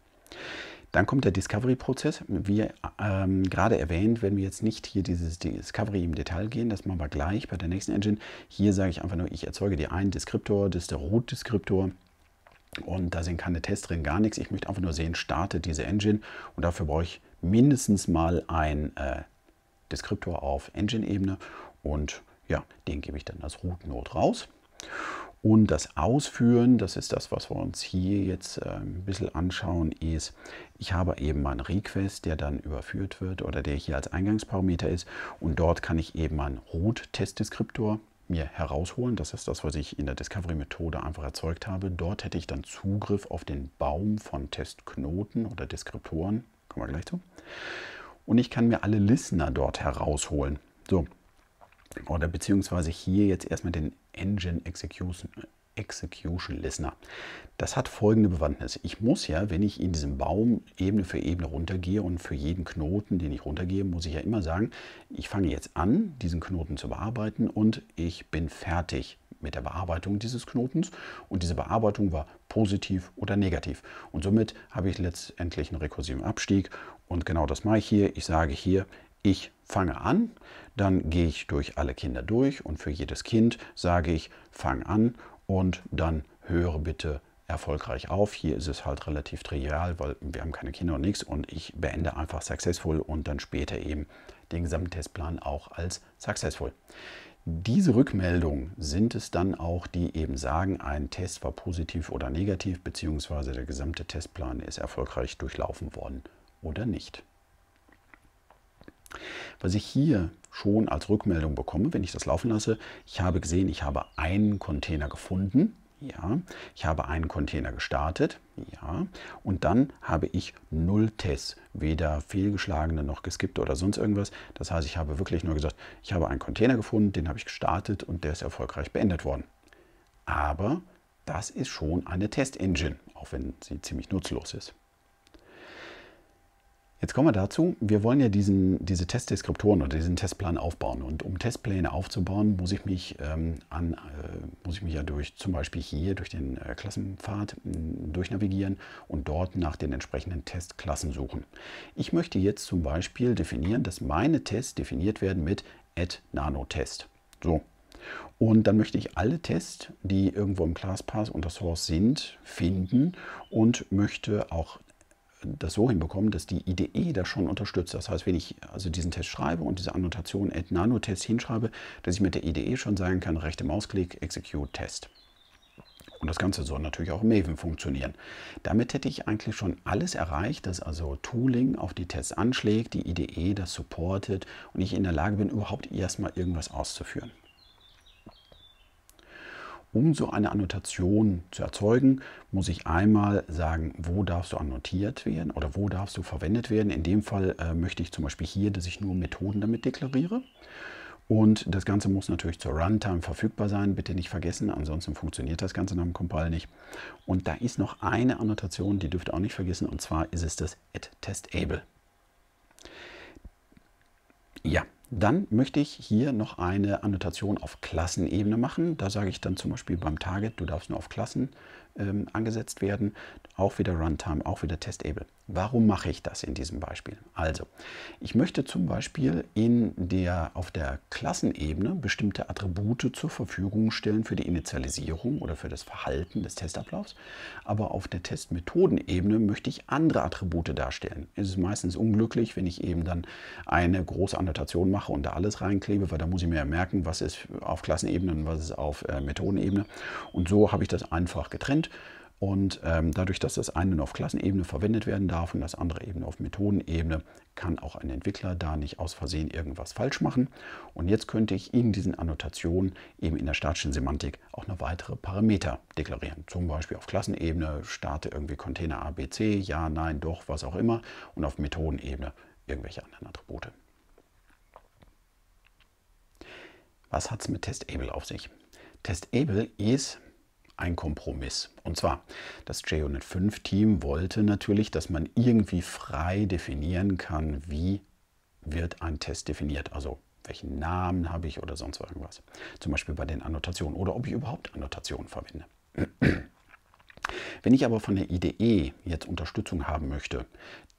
Dann kommt der Discovery-Prozess. Wie ähm, gerade erwähnt, werden wir jetzt nicht hier dieses Discovery im Detail gehen. Das machen wir gleich bei der nächsten Engine. Hier sage ich einfach nur, ich erzeuge dir einen Deskriptor, das ist der Root-Deskriptor. Und da sind keine Tests drin, gar nichts. Ich möchte einfach nur sehen, starte diese Engine. Und dafür brauche ich mindestens mal ein äh, Deskriptor auf Engine-Ebene. Und ja, den gebe ich dann als Root-Node raus. Und das Ausführen, das ist das, was wir uns hier jetzt äh, ein bisschen anschauen, ist, ich habe eben meinen Request, der dann überführt wird oder der hier als Eingangsparameter ist. Und dort kann ich eben meinen root test deskriptor mir herausholen. Das ist das, was ich in der Discovery-Methode einfach erzeugt habe. Dort hätte ich dann Zugriff auf den Baum von Testknoten oder Deskriptoren. Kommen wir gleich zu. Und ich kann mir alle Listener dort herausholen. So. Oder beziehungsweise hier jetzt erstmal den Engine Execution, Execution Listener. Das hat folgende Bewandtnis. Ich muss ja, wenn ich in diesem Baum Ebene für Ebene runtergehe und für jeden Knoten, den ich runtergehe, muss ich ja immer sagen, ich fange jetzt an, diesen Knoten zu bearbeiten und ich bin fertig mit der Bearbeitung dieses Knotens und diese Bearbeitung war positiv oder negativ. Und somit habe ich letztendlich einen rekursiven Abstieg und genau das mache ich hier. Ich sage hier, ich fange an, dann gehe ich durch alle Kinder durch und für jedes Kind sage ich, fang an und dann höre bitte erfolgreich auf. Hier ist es halt relativ trivial, weil wir haben keine Kinder und nichts und ich beende einfach successful und dann später eben den gesamten Testplan auch als successful. Diese Rückmeldungen sind es dann auch, die eben sagen, ein Test war positiv oder negativ, beziehungsweise der gesamte Testplan ist erfolgreich durchlaufen worden oder nicht. Was ich hier schon als Rückmeldung bekomme, wenn ich das laufen lasse, ich habe gesehen, ich habe einen Container gefunden. Ja, ich habe einen Container gestartet, ja, und dann habe ich null Tests, weder fehlgeschlagene noch geskippte oder sonst irgendwas. Das heißt, ich habe wirklich nur gesagt, ich habe einen Container gefunden, den habe ich gestartet und der ist erfolgreich beendet worden. Aber das ist schon eine Test-Engine, auch wenn sie ziemlich nutzlos ist. Jetzt kommen wir dazu, wir wollen ja diesen, diese Testdeskriptoren oder diesen Testplan aufbauen. Und um Testpläne aufzubauen, muss ich mich, ähm, an, äh, muss ich mich ja durch zum Beispiel hier durch den äh, Klassenpfad durchnavigieren und dort nach den entsprechenden Testklassen suchen. Ich möchte jetzt zum Beispiel definieren, dass meine Tests definiert werden mit add nanotest. So. Und dann möchte ich alle Tests, die irgendwo im ClassPass unter Source sind, finden und möchte auch das so hinbekommen, dass die IDE das schon unterstützt. Das heißt, wenn ich also diesen Test schreibe und diese Annotation add Nano-Test hinschreibe, dass ich mit der IDE schon sagen kann, rechte Mausklick, Execute Test. Und das Ganze soll natürlich auch im Maven funktionieren. Damit hätte ich eigentlich schon alles erreicht, dass also Tooling auf die Tests anschlägt, die IDE das supportet und ich in der Lage bin, überhaupt erstmal irgendwas auszuführen. Um so eine Annotation zu erzeugen, muss ich einmal sagen, wo darfst du annotiert werden oder wo darfst du verwendet werden. In dem Fall äh, möchte ich zum Beispiel hier, dass ich nur Methoden damit deklariere. Und das Ganze muss natürlich zur Runtime verfügbar sein, bitte nicht vergessen, ansonsten funktioniert das Ganze nach dem Compile nicht. Und da ist noch eine Annotation, die dürft ihr auch nicht vergessen, und zwar ist es das at testable. Ja, dann möchte ich hier noch eine Annotation auf Klassenebene machen. Da sage ich dann zum Beispiel beim Target, du darfst nur auf Klassen ähm, angesetzt werden. Auch wieder Runtime, auch wieder Testable. Warum mache ich das in diesem Beispiel? Also, ich möchte zum Beispiel in der, auf der Klassenebene bestimmte Attribute zur Verfügung stellen für die Initialisierung oder für das Verhalten des Testablaufs, aber auf der Testmethodenebene möchte ich andere Attribute darstellen. Es ist meistens unglücklich, wenn ich eben dann eine große Annotation mache und da alles reinklebe, weil da muss ich mir ja merken, was ist auf Klassenebene und was ist auf äh, Methodenebene. Und so habe ich das einfach getrennt. Und ähm, dadurch, dass das eine nur auf Klassenebene verwendet werden darf und das andere eben auf Methodenebene, kann auch ein Entwickler da nicht aus Versehen irgendwas falsch machen. Und jetzt könnte ich in diesen Annotationen eben in der statischen Semantik auch noch weitere Parameter deklarieren. Zum Beispiel auf Klassenebene starte irgendwie Container ABC, ja, nein, doch, was auch immer. Und auf Methodenebene irgendwelche anderen Attribute. Was hat es mit Testable auf sich? Testable ist ein Kompromiss. Und zwar, das J105-Team wollte natürlich, dass man irgendwie frei definieren kann, wie wird ein Test definiert. Also welchen Namen habe ich oder sonst irgendwas. Zum Beispiel bei den Annotationen oder ob ich überhaupt Annotationen verwende. Wenn ich aber von der IDE jetzt Unterstützung haben möchte,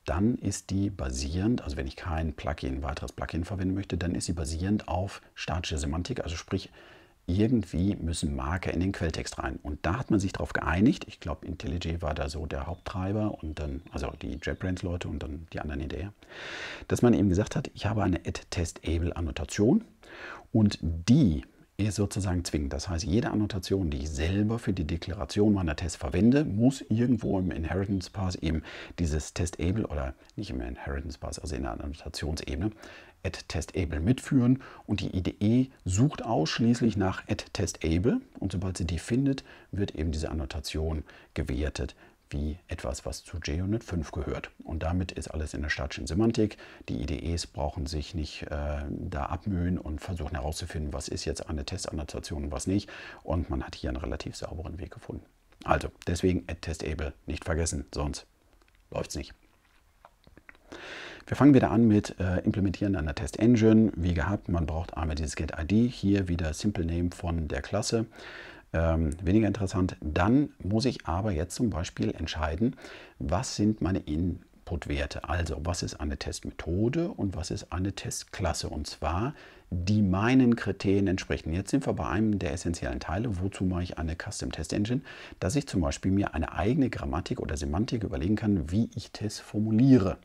dann ist die basierend, also wenn ich kein Plugin, weiteres Plugin verwenden möchte, dann ist sie basierend auf statischer Semantik, also sprich irgendwie müssen Marker in den Quelltext rein. Und da hat man sich darauf geeinigt. Ich glaube, IntelliJ war da so der Haupttreiber und dann, also die JetBrains-Leute und dann die anderen hinterher, dass man eben gesagt hat, ich habe eine addtestable annotation und die ist sozusagen zwingend. Das heißt, jede Annotation, die ich selber für die Deklaration meiner Tests verwende, muss irgendwo im Inheritance Pass eben dieses Testable oder nicht im Inheritance Pass, also in der Annotationsebene, testable mitführen und die IDE sucht ausschließlich nach testable und sobald sie die findet, wird eben diese Annotation gewertet wie etwas, was zu JUnit 5 gehört. Und damit ist alles in der statischen Semantik. Die IDEs brauchen sich nicht äh, da abmühen und versuchen herauszufinden, was ist jetzt eine Testannotation und was nicht. Und man hat hier einen relativ sauberen Weg gefunden. Also deswegen testable nicht vergessen, sonst läuft es nicht. Wir fangen wieder an mit äh, Implementieren einer Test Engine. Wie gehabt, man braucht einmal dieses Get-ID, hier wieder Simple Name von der Klasse. Ähm, weniger interessant. Dann muss ich aber jetzt zum Beispiel entscheiden, was sind meine Input-Werte. Also was ist eine Testmethode und was ist eine Testklasse. Und zwar die meinen Kriterien entsprechen. Jetzt sind wir bei einem der essentiellen Teile, wozu mache ich eine Custom Test Engine, dass ich zum Beispiel mir eine eigene Grammatik oder Semantik überlegen kann, wie ich Tests formuliere.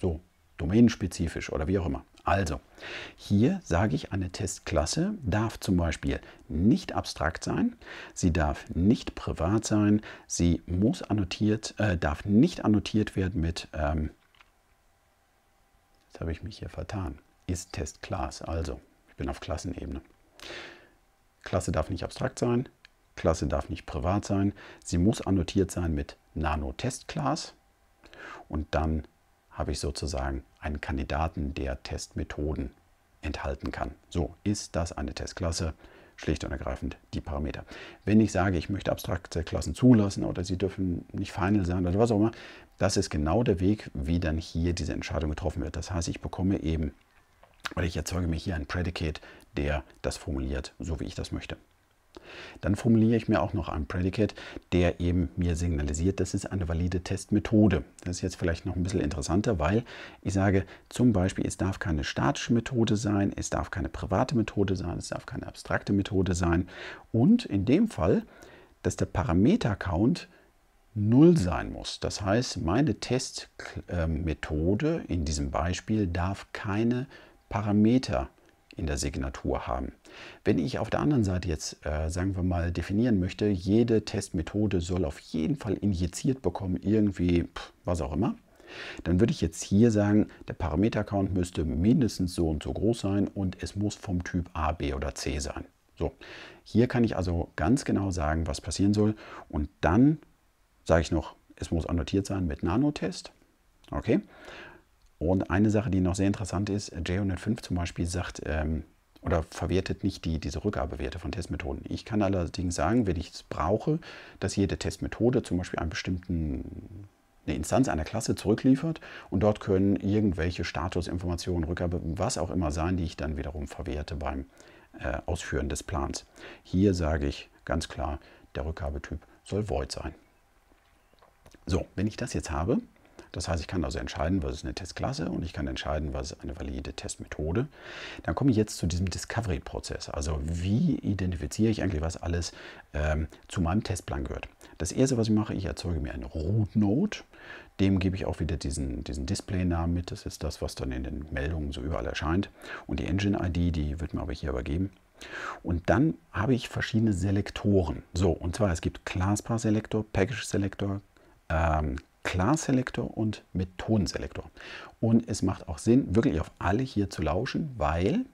So, domänenspezifisch oder wie auch immer. Also, hier sage ich, eine Testklasse darf zum Beispiel nicht abstrakt sein, sie darf nicht privat sein, sie muss annotiert, äh, darf nicht annotiert werden mit, ähm, jetzt habe ich mich hier vertan, ist Testclass, also ich bin auf Klassenebene. Klasse darf nicht abstrakt sein, Klasse darf nicht privat sein, sie muss annotiert sein mit Nano Test und dann habe ich sozusagen einen Kandidaten der Testmethoden enthalten kann. So ist das eine Testklasse, schlicht und ergreifend die Parameter. Wenn ich sage, ich möchte abstrakte Klassen zulassen oder sie dürfen nicht final sein oder was auch immer, das ist genau der Weg, wie dann hier diese Entscheidung getroffen wird. Das heißt, ich bekomme eben oder ich erzeuge mir hier ein Predicate, der das formuliert, so wie ich das möchte. Dann formuliere ich mir auch noch ein Predicate, der eben mir signalisiert, das ist eine valide Testmethode. Das ist jetzt vielleicht noch ein bisschen interessanter, weil ich sage zum Beispiel, es darf keine statische Methode sein, es darf keine private Methode sein, es darf keine abstrakte Methode sein. Und in dem Fall, dass der Parameter-Count 0 sein muss. Das heißt, meine Testmethode in diesem Beispiel darf keine Parameter in der Signatur haben. Wenn ich auf der anderen Seite jetzt, äh, sagen wir mal, definieren möchte, jede Testmethode soll auf jeden Fall injiziert bekommen, irgendwie, pff, was auch immer, dann würde ich jetzt hier sagen, der Parameter-Count müsste mindestens so und so groß sein und es muss vom Typ A, B oder C sein. So, hier kann ich also ganz genau sagen, was passieren soll. Und dann sage ich noch, es muss annotiert sein mit Nanotest. Okay, und eine Sache, die noch sehr interessant ist, äh, J105 zum Beispiel sagt ähm, oder verwertet nicht die, diese Rückgabewerte von Testmethoden. Ich kann allerdings sagen, wenn ich es brauche, dass jede Testmethode zum Beispiel einen bestimmten eine Instanz einer Klasse zurückliefert und dort können irgendwelche Statusinformationen, Rückgabe, was auch immer sein, die ich dann wiederum verwerte beim äh, Ausführen des Plans. Hier sage ich ganz klar, der Rückgabetyp soll Void sein. So, wenn ich das jetzt habe, das heißt, ich kann also entscheiden, was ist eine Testklasse und ich kann entscheiden, was ist eine valide Testmethode. Dann komme ich jetzt zu diesem Discovery-Prozess. Also wie identifiziere ich eigentlich, was alles ähm, zu meinem Testplan gehört. Das Erste, was ich mache, ich erzeuge mir einen Root-Node. Dem gebe ich auch wieder diesen, diesen Display-Namen mit. Das ist das, was dann in den Meldungen so überall erscheint. Und die Engine-ID, die wird mir aber hier übergeben. Und dann habe ich verschiedene Selektoren. So, und zwar es gibt Classpaar-Selektor, Package-Selektor, ähm, Klarselektor und mit Tonselektor. Und es macht auch Sinn, wirklich auf alle hier zu lauschen, weil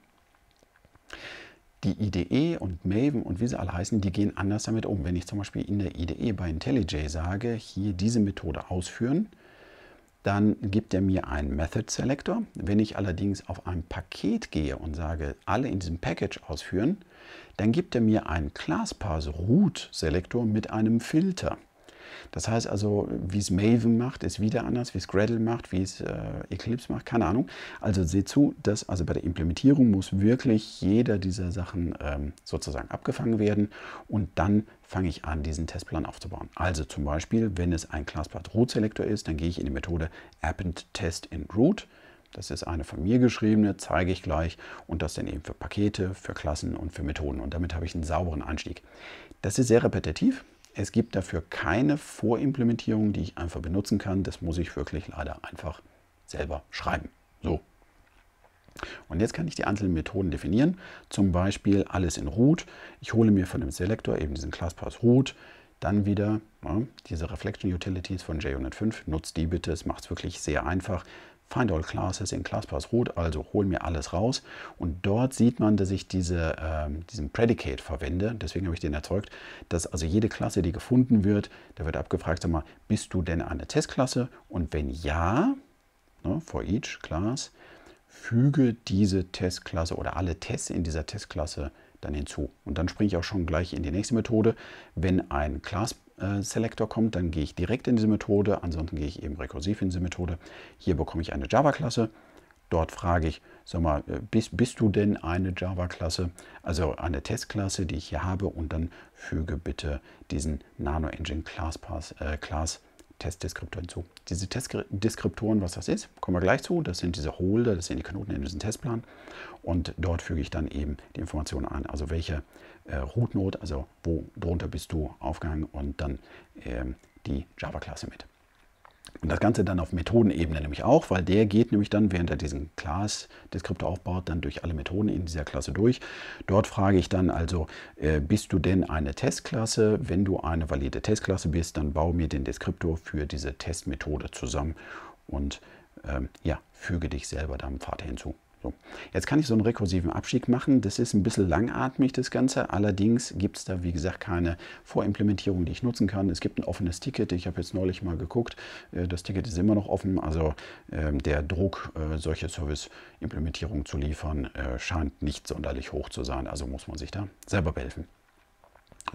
die IDE und Maven und wie sie alle heißen, die gehen anders damit um. Wenn ich zum Beispiel in der IDE bei IntelliJ sage, hier diese Methode ausführen, dann gibt er mir einen Method Selector. Wenn ich allerdings auf ein Paket gehe und sage, alle in diesem Package ausführen, dann gibt er mir einen Class Pass Root Selektor mit einem Filter. Das heißt also, wie es Maven macht, ist wieder anders, wie es Gradle macht, wie es äh, Eclipse macht, keine Ahnung. Also seht zu, dass also bei der Implementierung muss wirklich jeder dieser Sachen ähm, sozusagen abgefangen werden und dann fange ich an, diesen Testplan aufzubauen. Also zum Beispiel, wenn es ein Classblatt Root Selector ist, dann gehe ich in die Methode append test in root. Das ist eine von mir geschriebene, zeige ich gleich. Und das dann eben für Pakete, für Klassen und für Methoden. Und damit habe ich einen sauberen Einstieg. Das ist sehr repetitiv. Es gibt dafür keine Vorimplementierung, die ich einfach benutzen kann. Das muss ich wirklich leider einfach selber schreiben. So. Und jetzt kann ich die einzelnen Methoden definieren. Zum Beispiel alles in root. Ich hole mir von dem Selektor eben diesen ClassPass root. Dann wieder ja, diese Reflection Utilities von J105. Nutzt die bitte. Es macht es wirklich sehr einfach. Find All Classes in ClassPass Root, also hol mir alles raus. Und dort sieht man, dass ich diese, ähm, diesen Predicate verwende, deswegen habe ich den erzeugt, dass also jede Klasse, die gefunden wird, da wird abgefragt, sag mal, bist du denn eine Testklasse? Und wenn ja, ne, for each class, füge diese Testklasse oder alle Tests in dieser Testklasse hinzu dann hinzu. Und dann springe ich auch schon gleich in die nächste Methode. Wenn ein Class Selector kommt, dann gehe ich direkt in diese Methode, ansonsten gehe ich eben rekursiv in diese Methode. Hier bekomme ich eine Java-Klasse. Dort frage ich, sag mal, äh, bist, bist du denn eine Java-Klasse, also eine Testklasse, die ich hier habe und dann füge bitte diesen Nano Engine Class, Pass, äh, Class Testdeskriptoren zu. Diese Testdeskriptoren, was das ist, kommen wir gleich zu. Das sind diese Holder, das sind die Knoten in diesem Testplan. Und dort füge ich dann eben die Informationen ein, also welche äh, Root-Node, also wo drunter bist du aufgehangen und dann ähm, die Java-Klasse mit. Und das Ganze dann auf Methodenebene nämlich auch, weil der geht nämlich dann, während er diesen Class-Deskriptor aufbaut, dann durch alle Methoden in dieser Klasse durch. Dort frage ich dann also, äh, bist du denn eine Testklasse? Wenn du eine valide Testklasse bist, dann baue mir den Deskriptor für diese Testmethode zusammen und ähm, ja, füge dich selber deinem Vater hinzu. So. Jetzt kann ich so einen rekursiven Abstieg machen. Das ist ein bisschen langatmig, das Ganze. Allerdings gibt es da, wie gesagt, keine Vorimplementierung, die ich nutzen kann. Es gibt ein offenes Ticket. Ich habe jetzt neulich mal geguckt. Äh, das Ticket ist immer noch offen. Also ähm, der Druck, äh, solche Service-Implementierungen zu liefern, äh, scheint nicht sonderlich hoch zu sein. Also muss man sich da selber behelfen.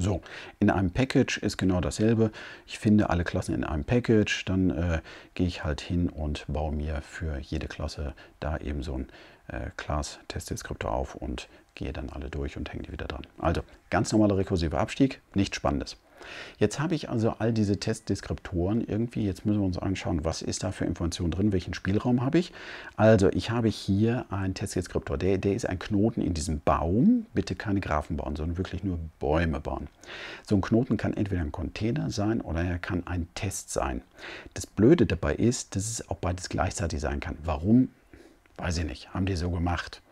So, in einem Package ist genau dasselbe. Ich finde alle Klassen in einem Package, dann äh, gehe ich halt hin und baue mir für jede Klasse da eben so ein äh, class deskriptor auf und gehe dann alle durch und hänge die wieder dran. Also, ganz normaler rekursiver Abstieg, nichts Spannendes. Jetzt habe ich also all diese Testdeskriptoren irgendwie. Jetzt müssen wir uns anschauen, was ist da für Informationen drin, welchen Spielraum habe ich. Also ich habe hier einen Testdeskriptor, der, der ist ein Knoten in diesem Baum. Bitte keine Graphen bauen, sondern wirklich nur Bäume bauen. So ein Knoten kann entweder ein Container sein oder er kann ein Test sein. Das Blöde dabei ist, dass es auch beides gleichzeitig sein kann. Warum? Weiß ich nicht. Haben die so gemacht.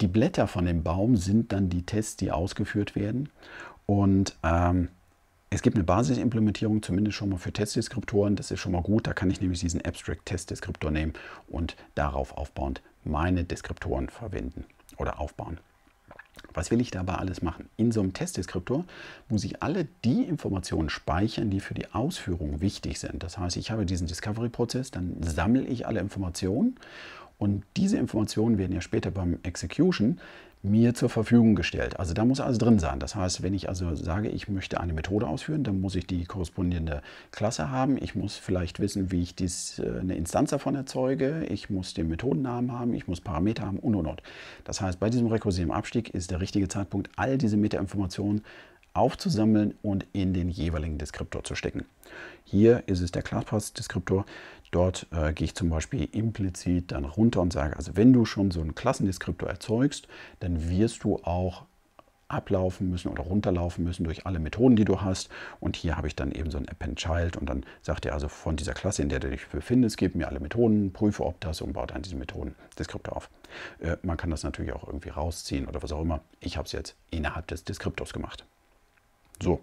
Die Blätter von dem Baum sind dann die Tests, die ausgeführt werden. Und ähm, es gibt eine Basisimplementierung, zumindest schon mal für Testdeskriptoren. Das ist schon mal gut. Da kann ich nämlich diesen Abstract Testdeskriptor nehmen und darauf aufbauend meine Deskriptoren verwenden oder aufbauen. Was will ich dabei alles machen? In so einem Testdeskriptor muss ich alle die Informationen speichern, die für die Ausführung wichtig sind. Das heißt, ich habe diesen Discovery-Prozess, dann sammle ich alle Informationen und diese Informationen werden ja später beim Execution mir zur Verfügung gestellt. Also da muss alles drin sein. Das heißt, wenn ich also sage, ich möchte eine Methode ausführen, dann muss ich die korrespondierende Klasse haben. Ich muss vielleicht wissen, wie ich dies, äh, eine Instanz davon erzeuge. Ich muss den Methodennamen haben. Ich muss Parameter haben und und und. Das heißt, bei diesem rekursiven Abstieg ist der richtige Zeitpunkt, all diese Metainformationen aufzusammeln und in den jeweiligen Deskriptor zu stecken. Hier ist es der ClassPass-Deskriptor, Dort äh, gehe ich zum Beispiel implizit dann runter und sage, also wenn du schon so einen Klassendeskriptor erzeugst, dann wirst du auch ablaufen müssen oder runterlaufen müssen durch alle Methoden, die du hast. Und hier habe ich dann eben so ein Append Child und dann sagt er also von dieser Klasse, in der du dich befindest, gib mir alle Methoden, prüfe ob das und baut dann diesen Methoden Deskriptor auf. Äh, man kann das natürlich auch irgendwie rausziehen oder was auch immer. Ich habe es jetzt innerhalb des Deskriptors gemacht. So,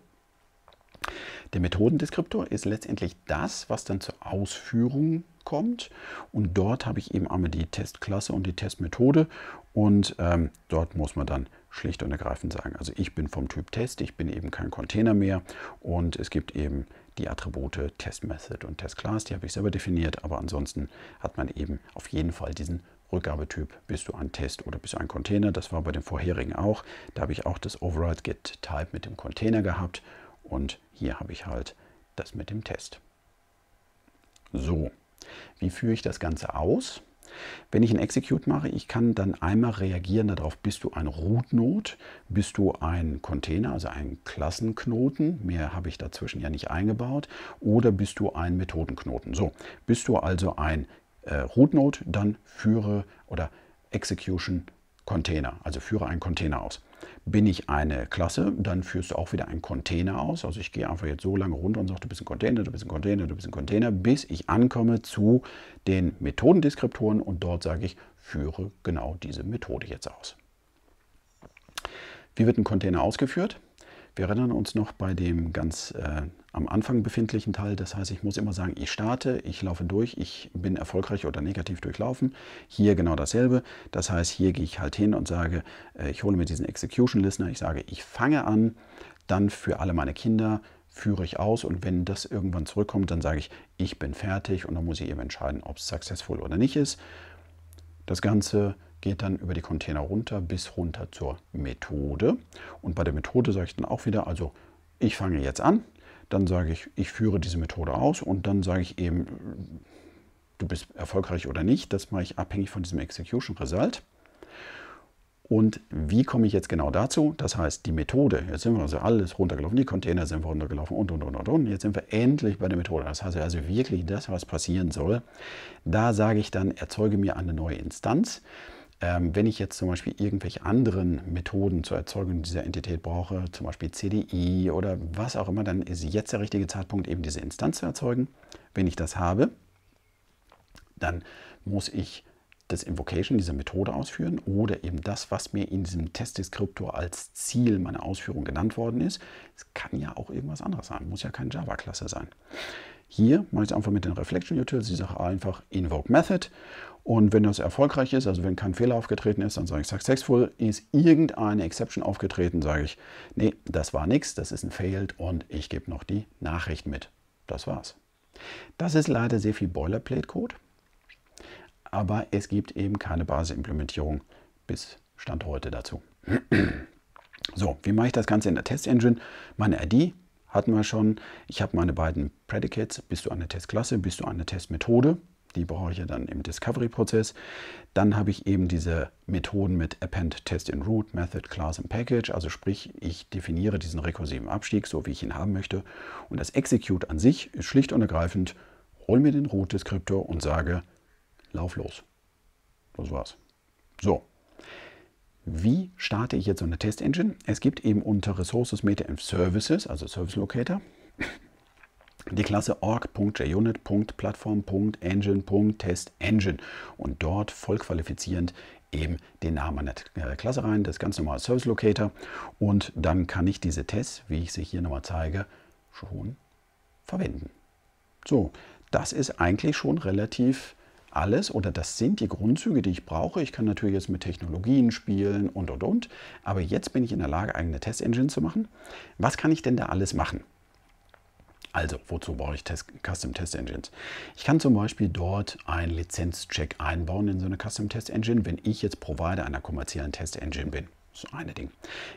der Methodendeskriptor ist letztendlich das, was dann zur Ausführung kommt. Und dort habe ich eben einmal die Testklasse und die Testmethode. Und ähm, dort muss man dann schlicht und ergreifend sagen, also ich bin vom Typ Test, ich bin eben kein Container mehr. Und es gibt eben die Attribute TestMethod und TestClass, die habe ich selber definiert. Aber ansonsten hat man eben auf jeden Fall diesen Rückgabetyp, bist du ein Test oder bist du ein Container. Das war bei dem vorherigen auch. Da habe ich auch das Override Get Type mit dem Container gehabt und hier habe ich halt das mit dem Test. So, wie führe ich das Ganze aus? Wenn ich ein Execute mache, ich kann dann einmal reagieren darauf, bist du ein Root-Node, bist du ein Container, also ein Klassenknoten, mehr habe ich dazwischen ja nicht eingebaut, oder bist du ein Methodenknoten. So, bist du also ein äh, Root-Node, dann führe oder Execution Container, also führe einen Container aus. Bin ich eine Klasse, dann führst du auch wieder einen Container aus. Also ich gehe einfach jetzt so lange runter und sage, du bist ein Container, du bist ein Container, du bist ein Container, bis ich ankomme zu den Methodendeskriptoren und dort sage ich, führe genau diese Methode jetzt aus. Wie wird ein Container ausgeführt? Wir erinnern uns noch bei dem ganz äh, am Anfang befindlichen Teil. Das heißt, ich muss immer sagen, ich starte, ich laufe durch, ich bin erfolgreich oder negativ durchlaufen. Hier genau dasselbe. Das heißt, hier gehe ich halt hin und sage, äh, ich hole mir diesen Execution Listener. Ich sage, ich fange an, dann für alle meine Kinder führe ich aus und wenn das irgendwann zurückkommt, dann sage ich, ich bin fertig und dann muss ich eben entscheiden, ob es successful oder nicht ist. Das Ganze geht dann über die Container runter bis runter zur Methode. Und bei der Methode sage ich dann auch wieder, also ich fange jetzt an, dann sage ich, ich führe diese Methode aus und dann sage ich eben, du bist erfolgreich oder nicht. Das mache ich abhängig von diesem Execution Result. Und wie komme ich jetzt genau dazu? Das heißt, die Methode, jetzt sind wir also alles runtergelaufen, die Container sind wir runtergelaufen und, und, und, und, und. Jetzt sind wir endlich bei der Methode. Das heißt also wirklich das, was passieren soll. Da sage ich dann, erzeuge mir eine neue Instanz. Ähm, wenn ich jetzt zum Beispiel irgendwelche anderen Methoden zur Erzeugung dieser Entität brauche, zum Beispiel CDI oder was auch immer, dann ist jetzt der richtige Zeitpunkt, eben diese Instanz zu erzeugen. Wenn ich das habe, dann muss ich das Invocation dieser Methode ausführen oder eben das, was mir in diesem Testdeskriptor als Ziel meiner Ausführung genannt worden ist. Es kann ja auch irgendwas anderes sein, muss ja keine Java-Klasse sein. Hier mache ich es einfach mit den Reflection Utils. Ich sage einfach Invoke Method und wenn das erfolgreich ist, also wenn kein Fehler aufgetreten ist, dann sage ich successful. Ist irgendeine Exception aufgetreten, sage ich, nee, das war nichts, das ist ein failed und ich gebe noch die Nachricht mit. Das war's. Das ist leider sehr viel Boilerplate-Code, aber es gibt eben keine Basisimplementierung bis Stand heute dazu. So, wie mache ich das Ganze in der Test-Engine? Meine ID hatten wir schon. Ich habe meine beiden Predicates. Bist du eine Testklasse? Bist du eine Testmethode? die brauche ich ja dann im Discovery-Prozess. Dann habe ich eben diese Methoden mit Append, Test in Root, Method, Class und Package. Also sprich, ich definiere diesen rekursiven Abstieg, so wie ich ihn haben möchte. Und das Execute an sich ist schlicht und ergreifend, hol mir den Root-Deskriptor und sage, lauf los. Das war's. So. Wie starte ich jetzt so eine Test-Engine? Es gibt eben unter Resources Meta Services, also Service Locator, die Klasse org.junit.plattform.engine.testengine und dort vollqualifizierend eben den Namen einer äh, Klasse rein, das ganz normale Service Locator und dann kann ich diese Tests, wie ich sie hier nochmal zeige, schon verwenden. So, das ist eigentlich schon relativ alles oder das sind die Grundzüge, die ich brauche. Ich kann natürlich jetzt mit Technologien spielen und und und, aber jetzt bin ich in der Lage, eigene Test-Engine zu machen. Was kann ich denn da alles machen? Also, wozu brauche ich Test, Custom Test Engines? Ich kann zum Beispiel dort einen Lizenzcheck einbauen in so eine Custom Test Engine, wenn ich jetzt Provider einer kommerziellen Test Engine bin. Das ist eine Ding.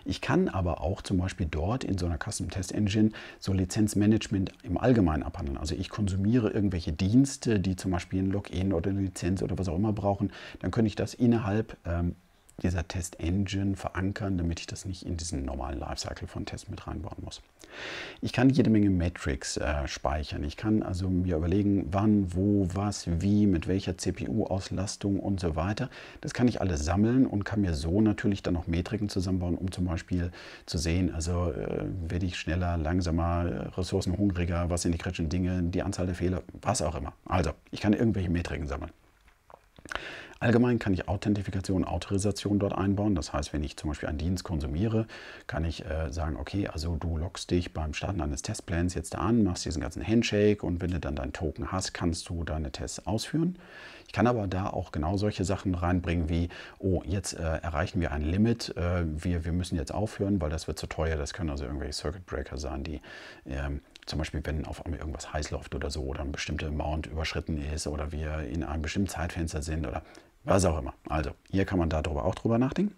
Ich kann aber auch zum Beispiel dort in so einer Custom Test Engine so Lizenzmanagement im Allgemeinen abhandeln. Also ich konsumiere irgendwelche Dienste, die zum Beispiel ein Login oder eine Lizenz oder was auch immer brauchen. Dann könnte ich das innerhalb ähm, dieser Test Engine verankern, damit ich das nicht in diesen normalen Lifecycle von Tests mit reinbauen muss. Ich kann jede Menge Metrics äh, speichern. Ich kann also mir überlegen, wann, wo, was, wie, mit welcher CPU-Auslastung und so weiter. Das kann ich alles sammeln und kann mir so natürlich dann noch Metriken zusammenbauen, um zum Beispiel zu sehen, also äh, werde ich schneller, langsamer, ressourcenhungriger, was sind die kritischen Dinge, die Anzahl der Fehler, was auch immer. Also, ich kann irgendwelche Metriken sammeln. Allgemein kann ich Authentifikation, Autorisation dort einbauen. Das heißt, wenn ich zum Beispiel einen Dienst konsumiere, kann ich äh, sagen, okay, also du lockst dich beim Starten eines Testplans jetzt da an, machst diesen ganzen Handshake und wenn du dann dein Token hast, kannst du deine Tests ausführen. Ich kann aber da auch genau solche Sachen reinbringen wie, oh, jetzt äh, erreichen wir ein Limit, äh, wir, wir müssen jetzt aufhören, weil das wird zu teuer. Das können also irgendwelche Circuit Breaker sein, die ähm, zum Beispiel, wenn auf einmal irgendwas heiß läuft oder so oder ein bestimmter Mount überschritten ist oder wir in einem bestimmten Zeitfenster sind oder was auch immer. Also hier kann man darüber auch drüber nachdenken.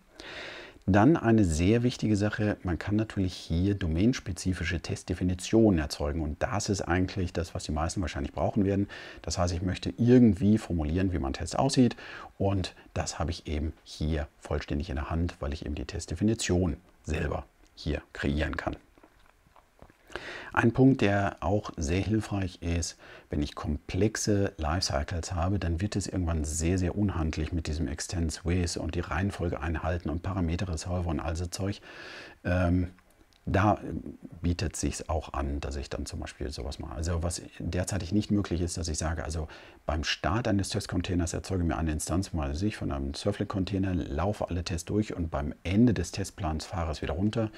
Dann eine sehr wichtige Sache, man kann natürlich hier domainspezifische Testdefinitionen erzeugen und das ist eigentlich das, was die meisten wahrscheinlich brauchen werden. Das heißt, ich möchte irgendwie formulieren, wie mein Test aussieht und das habe ich eben hier vollständig in der Hand, weil ich eben die Testdefinition selber hier kreieren kann. Ein Punkt, der auch sehr hilfreich ist, wenn ich komplexe Lifecycles habe, dann wird es irgendwann sehr, sehr unhandlich mit diesem Extend Swiss und die Reihenfolge einhalten und Parameter Resolver und all so Zeug. Ähm, da bietet sich auch an, dass ich dann zum Beispiel sowas mache. Also was derzeitig nicht möglich ist, dass ich sage, also beim Start eines Testcontainers erzeuge mir eine Instanz, mal sich von einem Surflet-Container, laufe alle Tests durch und beim Ende des Testplans fahre es wieder runter.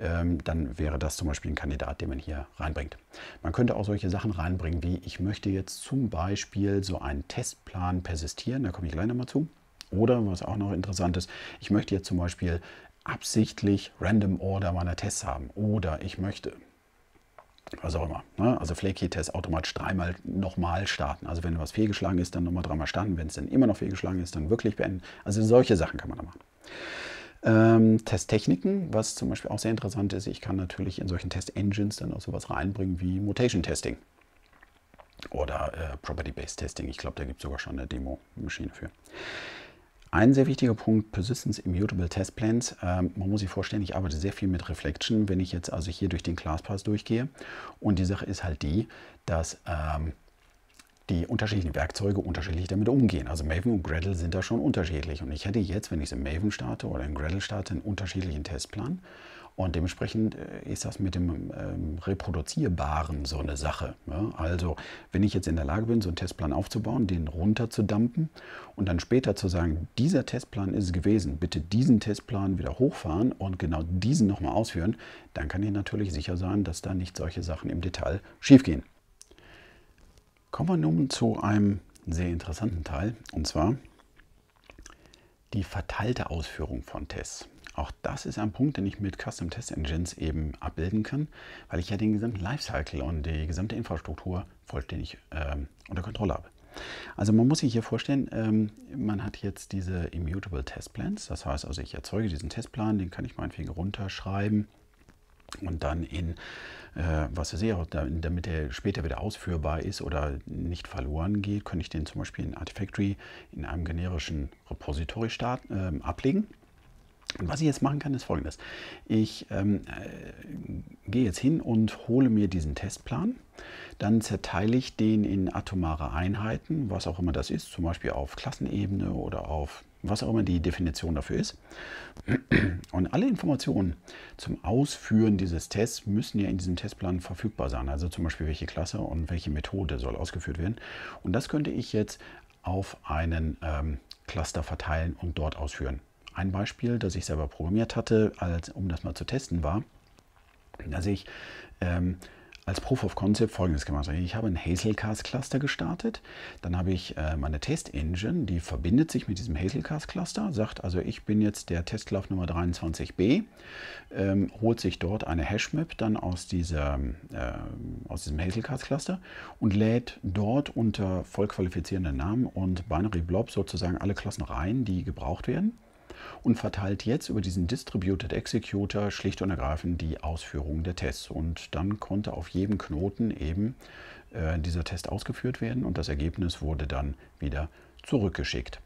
Ähm, dann wäre das zum Beispiel ein Kandidat, den man hier reinbringt. Man könnte auch solche Sachen reinbringen, wie ich möchte jetzt zum Beispiel so einen Testplan persistieren, da komme ich gleich nochmal zu. Oder was auch noch interessant ist, ich möchte jetzt zum Beispiel absichtlich Random Order meiner Tests haben oder ich möchte was auch immer. Ne? Also Flaky-Test automatisch dreimal nochmal starten. Also wenn was fehlgeschlagen ist, dann nochmal dreimal starten. Wenn es dann immer noch fehlgeschlagen ist, dann wirklich beenden. Also solche Sachen kann man da machen. Ähm, Testtechniken, was zum Beispiel auch sehr interessant ist, ich kann natürlich in solchen Test-Engines dann auch sowas reinbringen wie Mutation-Testing oder äh, Property-Based-Testing. Ich glaube, da gibt es sogar schon eine Demo-Maschine für. Ein sehr wichtiger Punkt, Persistence Immutable Test Plans. Ähm, man muss sich vorstellen, ich arbeite sehr viel mit Reflection, wenn ich jetzt also hier durch den Classpass durchgehe. Und die Sache ist halt die, dass ähm, die unterschiedlichen Werkzeuge unterschiedlich damit umgehen. Also Maven und Gradle sind da schon unterschiedlich. Und ich hätte jetzt, wenn ich es in Maven starte oder in Gradle starte, einen unterschiedlichen Testplan. Und dementsprechend äh, ist das mit dem ähm, Reproduzierbaren so eine Sache. Ja? Also, wenn ich jetzt in der Lage bin, so einen Testplan aufzubauen, den runterzudampen und dann später zu sagen, dieser Testplan ist es gewesen, bitte diesen Testplan wieder hochfahren und genau diesen nochmal ausführen, dann kann ich natürlich sicher sein, dass da nicht solche Sachen im Detail schiefgehen. Kommen wir nun zu einem sehr interessanten Teil und zwar die verteilte Ausführung von Tests. Auch das ist ein Punkt, den ich mit Custom Test Engines eben abbilden kann, weil ich ja den gesamten Lifecycle und die gesamte Infrastruktur vollständig äh, unter Kontrolle habe. Also man muss sich hier vorstellen, ähm, man hat jetzt diese Immutable Test Plans. Das heißt also, ich erzeuge diesen Testplan, den kann ich meinetwegen runterschreiben und dann in, äh, was weiß ich, damit er später wieder ausführbar ist oder nicht verloren geht, kann ich den zum Beispiel in Artifactory in einem generischen Repository start, äh, ablegen was ich jetzt machen kann, ist folgendes. Ich ähm, äh, gehe jetzt hin und hole mir diesen Testplan. Dann zerteile ich den in atomare Einheiten, was auch immer das ist, zum Beispiel auf Klassenebene oder auf was auch immer die Definition dafür ist. Und alle Informationen zum Ausführen dieses Tests müssen ja in diesem Testplan verfügbar sein. Also zum Beispiel, welche Klasse und welche Methode soll ausgeführt werden. Und das könnte ich jetzt auf einen ähm, Cluster verteilen und dort ausführen ein Beispiel, das ich selber programmiert hatte, als, um das mal zu testen, war, dass ich ähm, als Proof of Concept folgendes gemacht habe. Ich habe ein Hazelcast-Cluster gestartet, dann habe ich äh, meine Test-Engine, die verbindet sich mit diesem Hazelcast-Cluster, sagt also, ich bin jetzt der Testlauf Nummer 23b, ähm, holt sich dort eine Hashmap dann aus, dieser, äh, aus diesem Hazelcast-Cluster und lädt dort unter vollqualifizierenden Namen und Binary Blob sozusagen alle Klassen rein, die gebraucht werden und verteilt jetzt über diesen Distributed Executor schlicht und ergreifend die Ausführung der Tests. Und dann konnte auf jedem Knoten eben äh, dieser Test ausgeführt werden und das Ergebnis wurde dann wieder zurückgeschickt.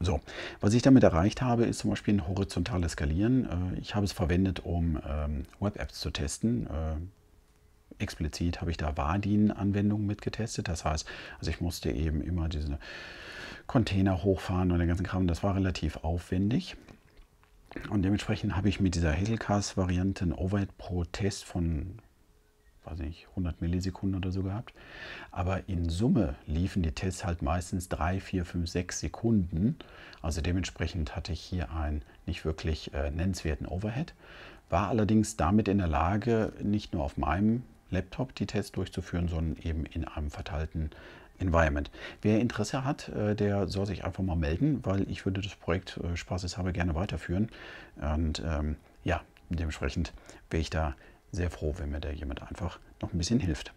So, was ich damit erreicht habe, ist zum Beispiel ein horizontales Skalieren. Äh, ich habe es verwendet, um ähm, Web-Apps zu testen. Äh, explizit habe ich da Wardin-Anwendungen mitgetestet. Das heißt, also ich musste eben immer diese Container hochfahren und den ganzen Kram. Das war relativ aufwendig. Und dementsprechend habe ich mit dieser Hazelcast-Variante einen Overhead pro Test von, weiß nicht, 100 Millisekunden oder so gehabt. Aber in Summe liefen die Tests halt meistens 3, 4, 5, 6 Sekunden. Also dementsprechend hatte ich hier einen nicht wirklich äh, nennenswerten Overhead. War allerdings damit in der Lage, nicht nur auf meinem Laptop die Tests durchzuführen, sondern eben in einem verteilten Environment. Wer Interesse hat, äh, der soll sich einfach mal melden, weil ich würde das Projekt äh, Spaßes habe gerne weiterführen. Und ähm, ja, dementsprechend wäre ich da sehr froh, wenn mir da jemand einfach noch ein bisschen hilft.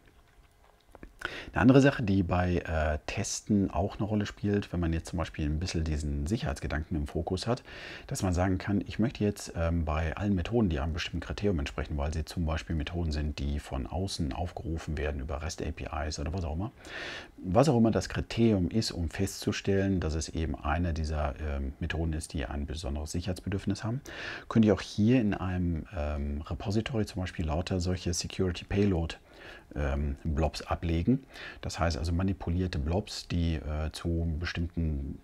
Eine andere Sache, die bei äh, Testen auch eine Rolle spielt, wenn man jetzt zum Beispiel ein bisschen diesen Sicherheitsgedanken im Fokus hat, dass man sagen kann, ich möchte jetzt ähm, bei allen Methoden, die einem bestimmten Kriterium entsprechen, weil sie zum Beispiel Methoden sind, die von außen aufgerufen werden über REST-APIs oder was auch immer, was auch immer das Kriterium ist, um festzustellen, dass es eben eine dieser ähm, Methoden ist, die ein besonderes Sicherheitsbedürfnis haben, könnte ich auch hier in einem ähm, Repository zum Beispiel lauter solche Security Payload ähm, Blobs ablegen. Das heißt also manipulierte Blobs, die äh, zu bestimmten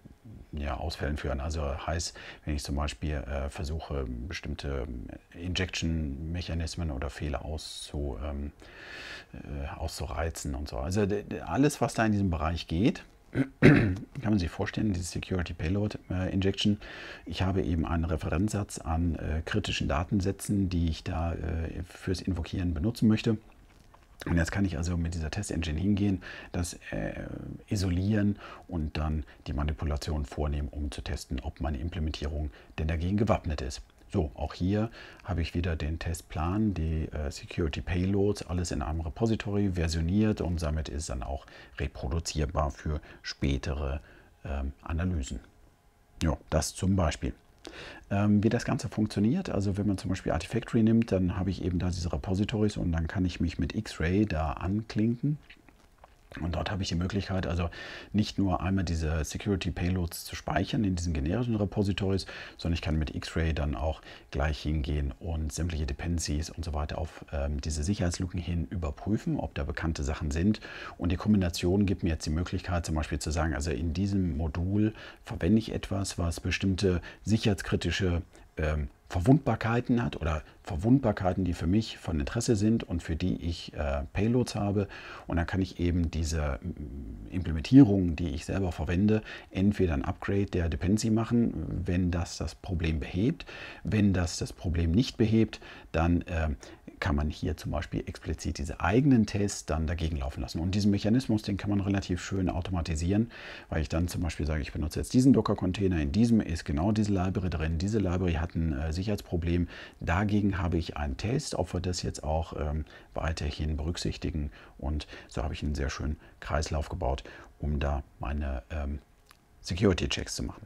ja, Ausfällen führen. Also heißt, wenn ich zum Beispiel äh, versuche, bestimmte Injection-Mechanismen oder Fehler auszu, ähm, äh, auszureizen und so. Also alles, was da in diesem Bereich geht, [CLEARS THROAT] kann man sich vorstellen, diese Security Payload äh, Injection. Ich habe eben einen Referenzsatz an äh, kritischen Datensätzen, die ich da äh, fürs Invokieren benutzen möchte. Und jetzt kann ich also mit dieser Test-Engine hingehen, das äh, isolieren und dann die Manipulation vornehmen, um zu testen, ob meine Implementierung denn dagegen gewappnet ist. So, auch hier habe ich wieder den Testplan, die äh, Security Payloads, alles in einem Repository versioniert und damit ist dann auch reproduzierbar für spätere ähm, Analysen. Ja, das zum Beispiel ähm, wie das Ganze funktioniert. Also wenn man zum Beispiel Artifactory nimmt, dann habe ich eben da diese Repositories und dann kann ich mich mit X-Ray da anklinken und dort habe ich die Möglichkeit, also nicht nur einmal diese Security Payloads zu speichern in diesen generischen Repositories, sondern ich kann mit X-Ray dann auch gleich hingehen und sämtliche Dependencies und so weiter auf ähm, diese Sicherheitslücken hin überprüfen, ob da bekannte Sachen sind. Und die Kombination gibt mir jetzt die Möglichkeit, zum Beispiel zu sagen, also in diesem Modul verwende ich etwas, was bestimmte sicherheitskritische ähm, Verwundbarkeiten hat oder Verwundbarkeiten, die für mich von Interesse sind und für die ich äh, Payloads habe. Und dann kann ich eben diese mm, Implementierung, die ich selber verwende, entweder ein Upgrade der Dependency machen, wenn das das Problem behebt. Wenn das das Problem nicht behebt, dann äh, kann man hier zum Beispiel explizit diese eigenen Tests dann dagegen laufen lassen. Und diesen Mechanismus, den kann man relativ schön automatisieren, weil ich dann zum Beispiel sage, ich benutze jetzt diesen Docker-Container, in diesem ist genau diese Library drin, diese Library hat ein äh, Sicherheitsproblem, dagegen habe ich einen Test, ob wir das jetzt auch ähm, weiterhin berücksichtigen. Und so habe ich einen sehr schönen Kreislauf gebaut, um da meine ähm, Security-Checks zu machen.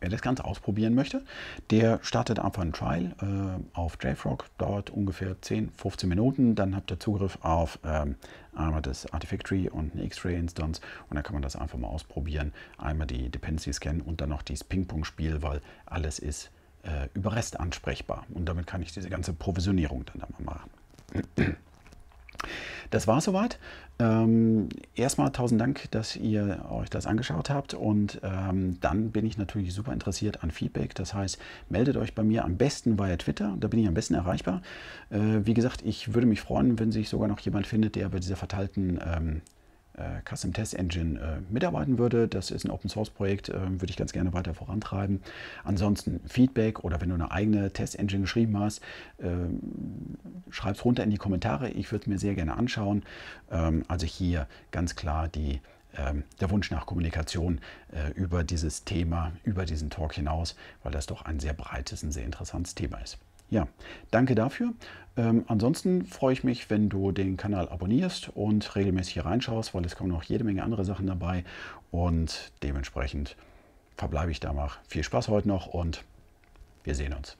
Wer das Ganze ausprobieren möchte, der startet einfach ein Trial äh, auf JFrog, dauert ungefähr 10, 15 Minuten. Dann habt ihr Zugriff auf ähm, einmal das Artifactory und eine x ray Instance. und dann kann man das einfach mal ausprobieren. Einmal die Dependency scannen und dann noch dieses Ping-Pong-Spiel, weil alles ist äh, über Rest ansprechbar und damit kann ich diese ganze Provisionierung dann mal machen. Das war soweit. Ähm, erstmal tausend Dank, dass ihr euch das angeschaut habt und ähm, dann bin ich natürlich super interessiert an Feedback. Das heißt, meldet euch bei mir am besten via Twitter, da bin ich am besten erreichbar. Äh, wie gesagt, ich würde mich freuen, wenn sich sogar noch jemand findet, der bei dieser verteilten ähm, äh, Custom Test Engine äh, mitarbeiten würde. Das ist ein Open Source Projekt, äh, würde ich ganz gerne weiter vorantreiben. Ansonsten Feedback oder wenn du eine eigene Test Engine geschrieben hast, äh, schreib es runter in die Kommentare. Ich würde es mir sehr gerne anschauen. Ähm, also hier ganz klar die, ähm, der Wunsch nach Kommunikation äh, über dieses Thema, über diesen Talk hinaus, weil das doch ein sehr breites und sehr interessantes Thema ist. Ja, danke dafür. Ähm, ansonsten freue ich mich, wenn du den Kanal abonnierst und regelmäßig hier reinschaust, weil es kommen noch jede Menge andere Sachen dabei und dementsprechend verbleibe ich da mal. Viel Spaß heute noch und wir sehen uns.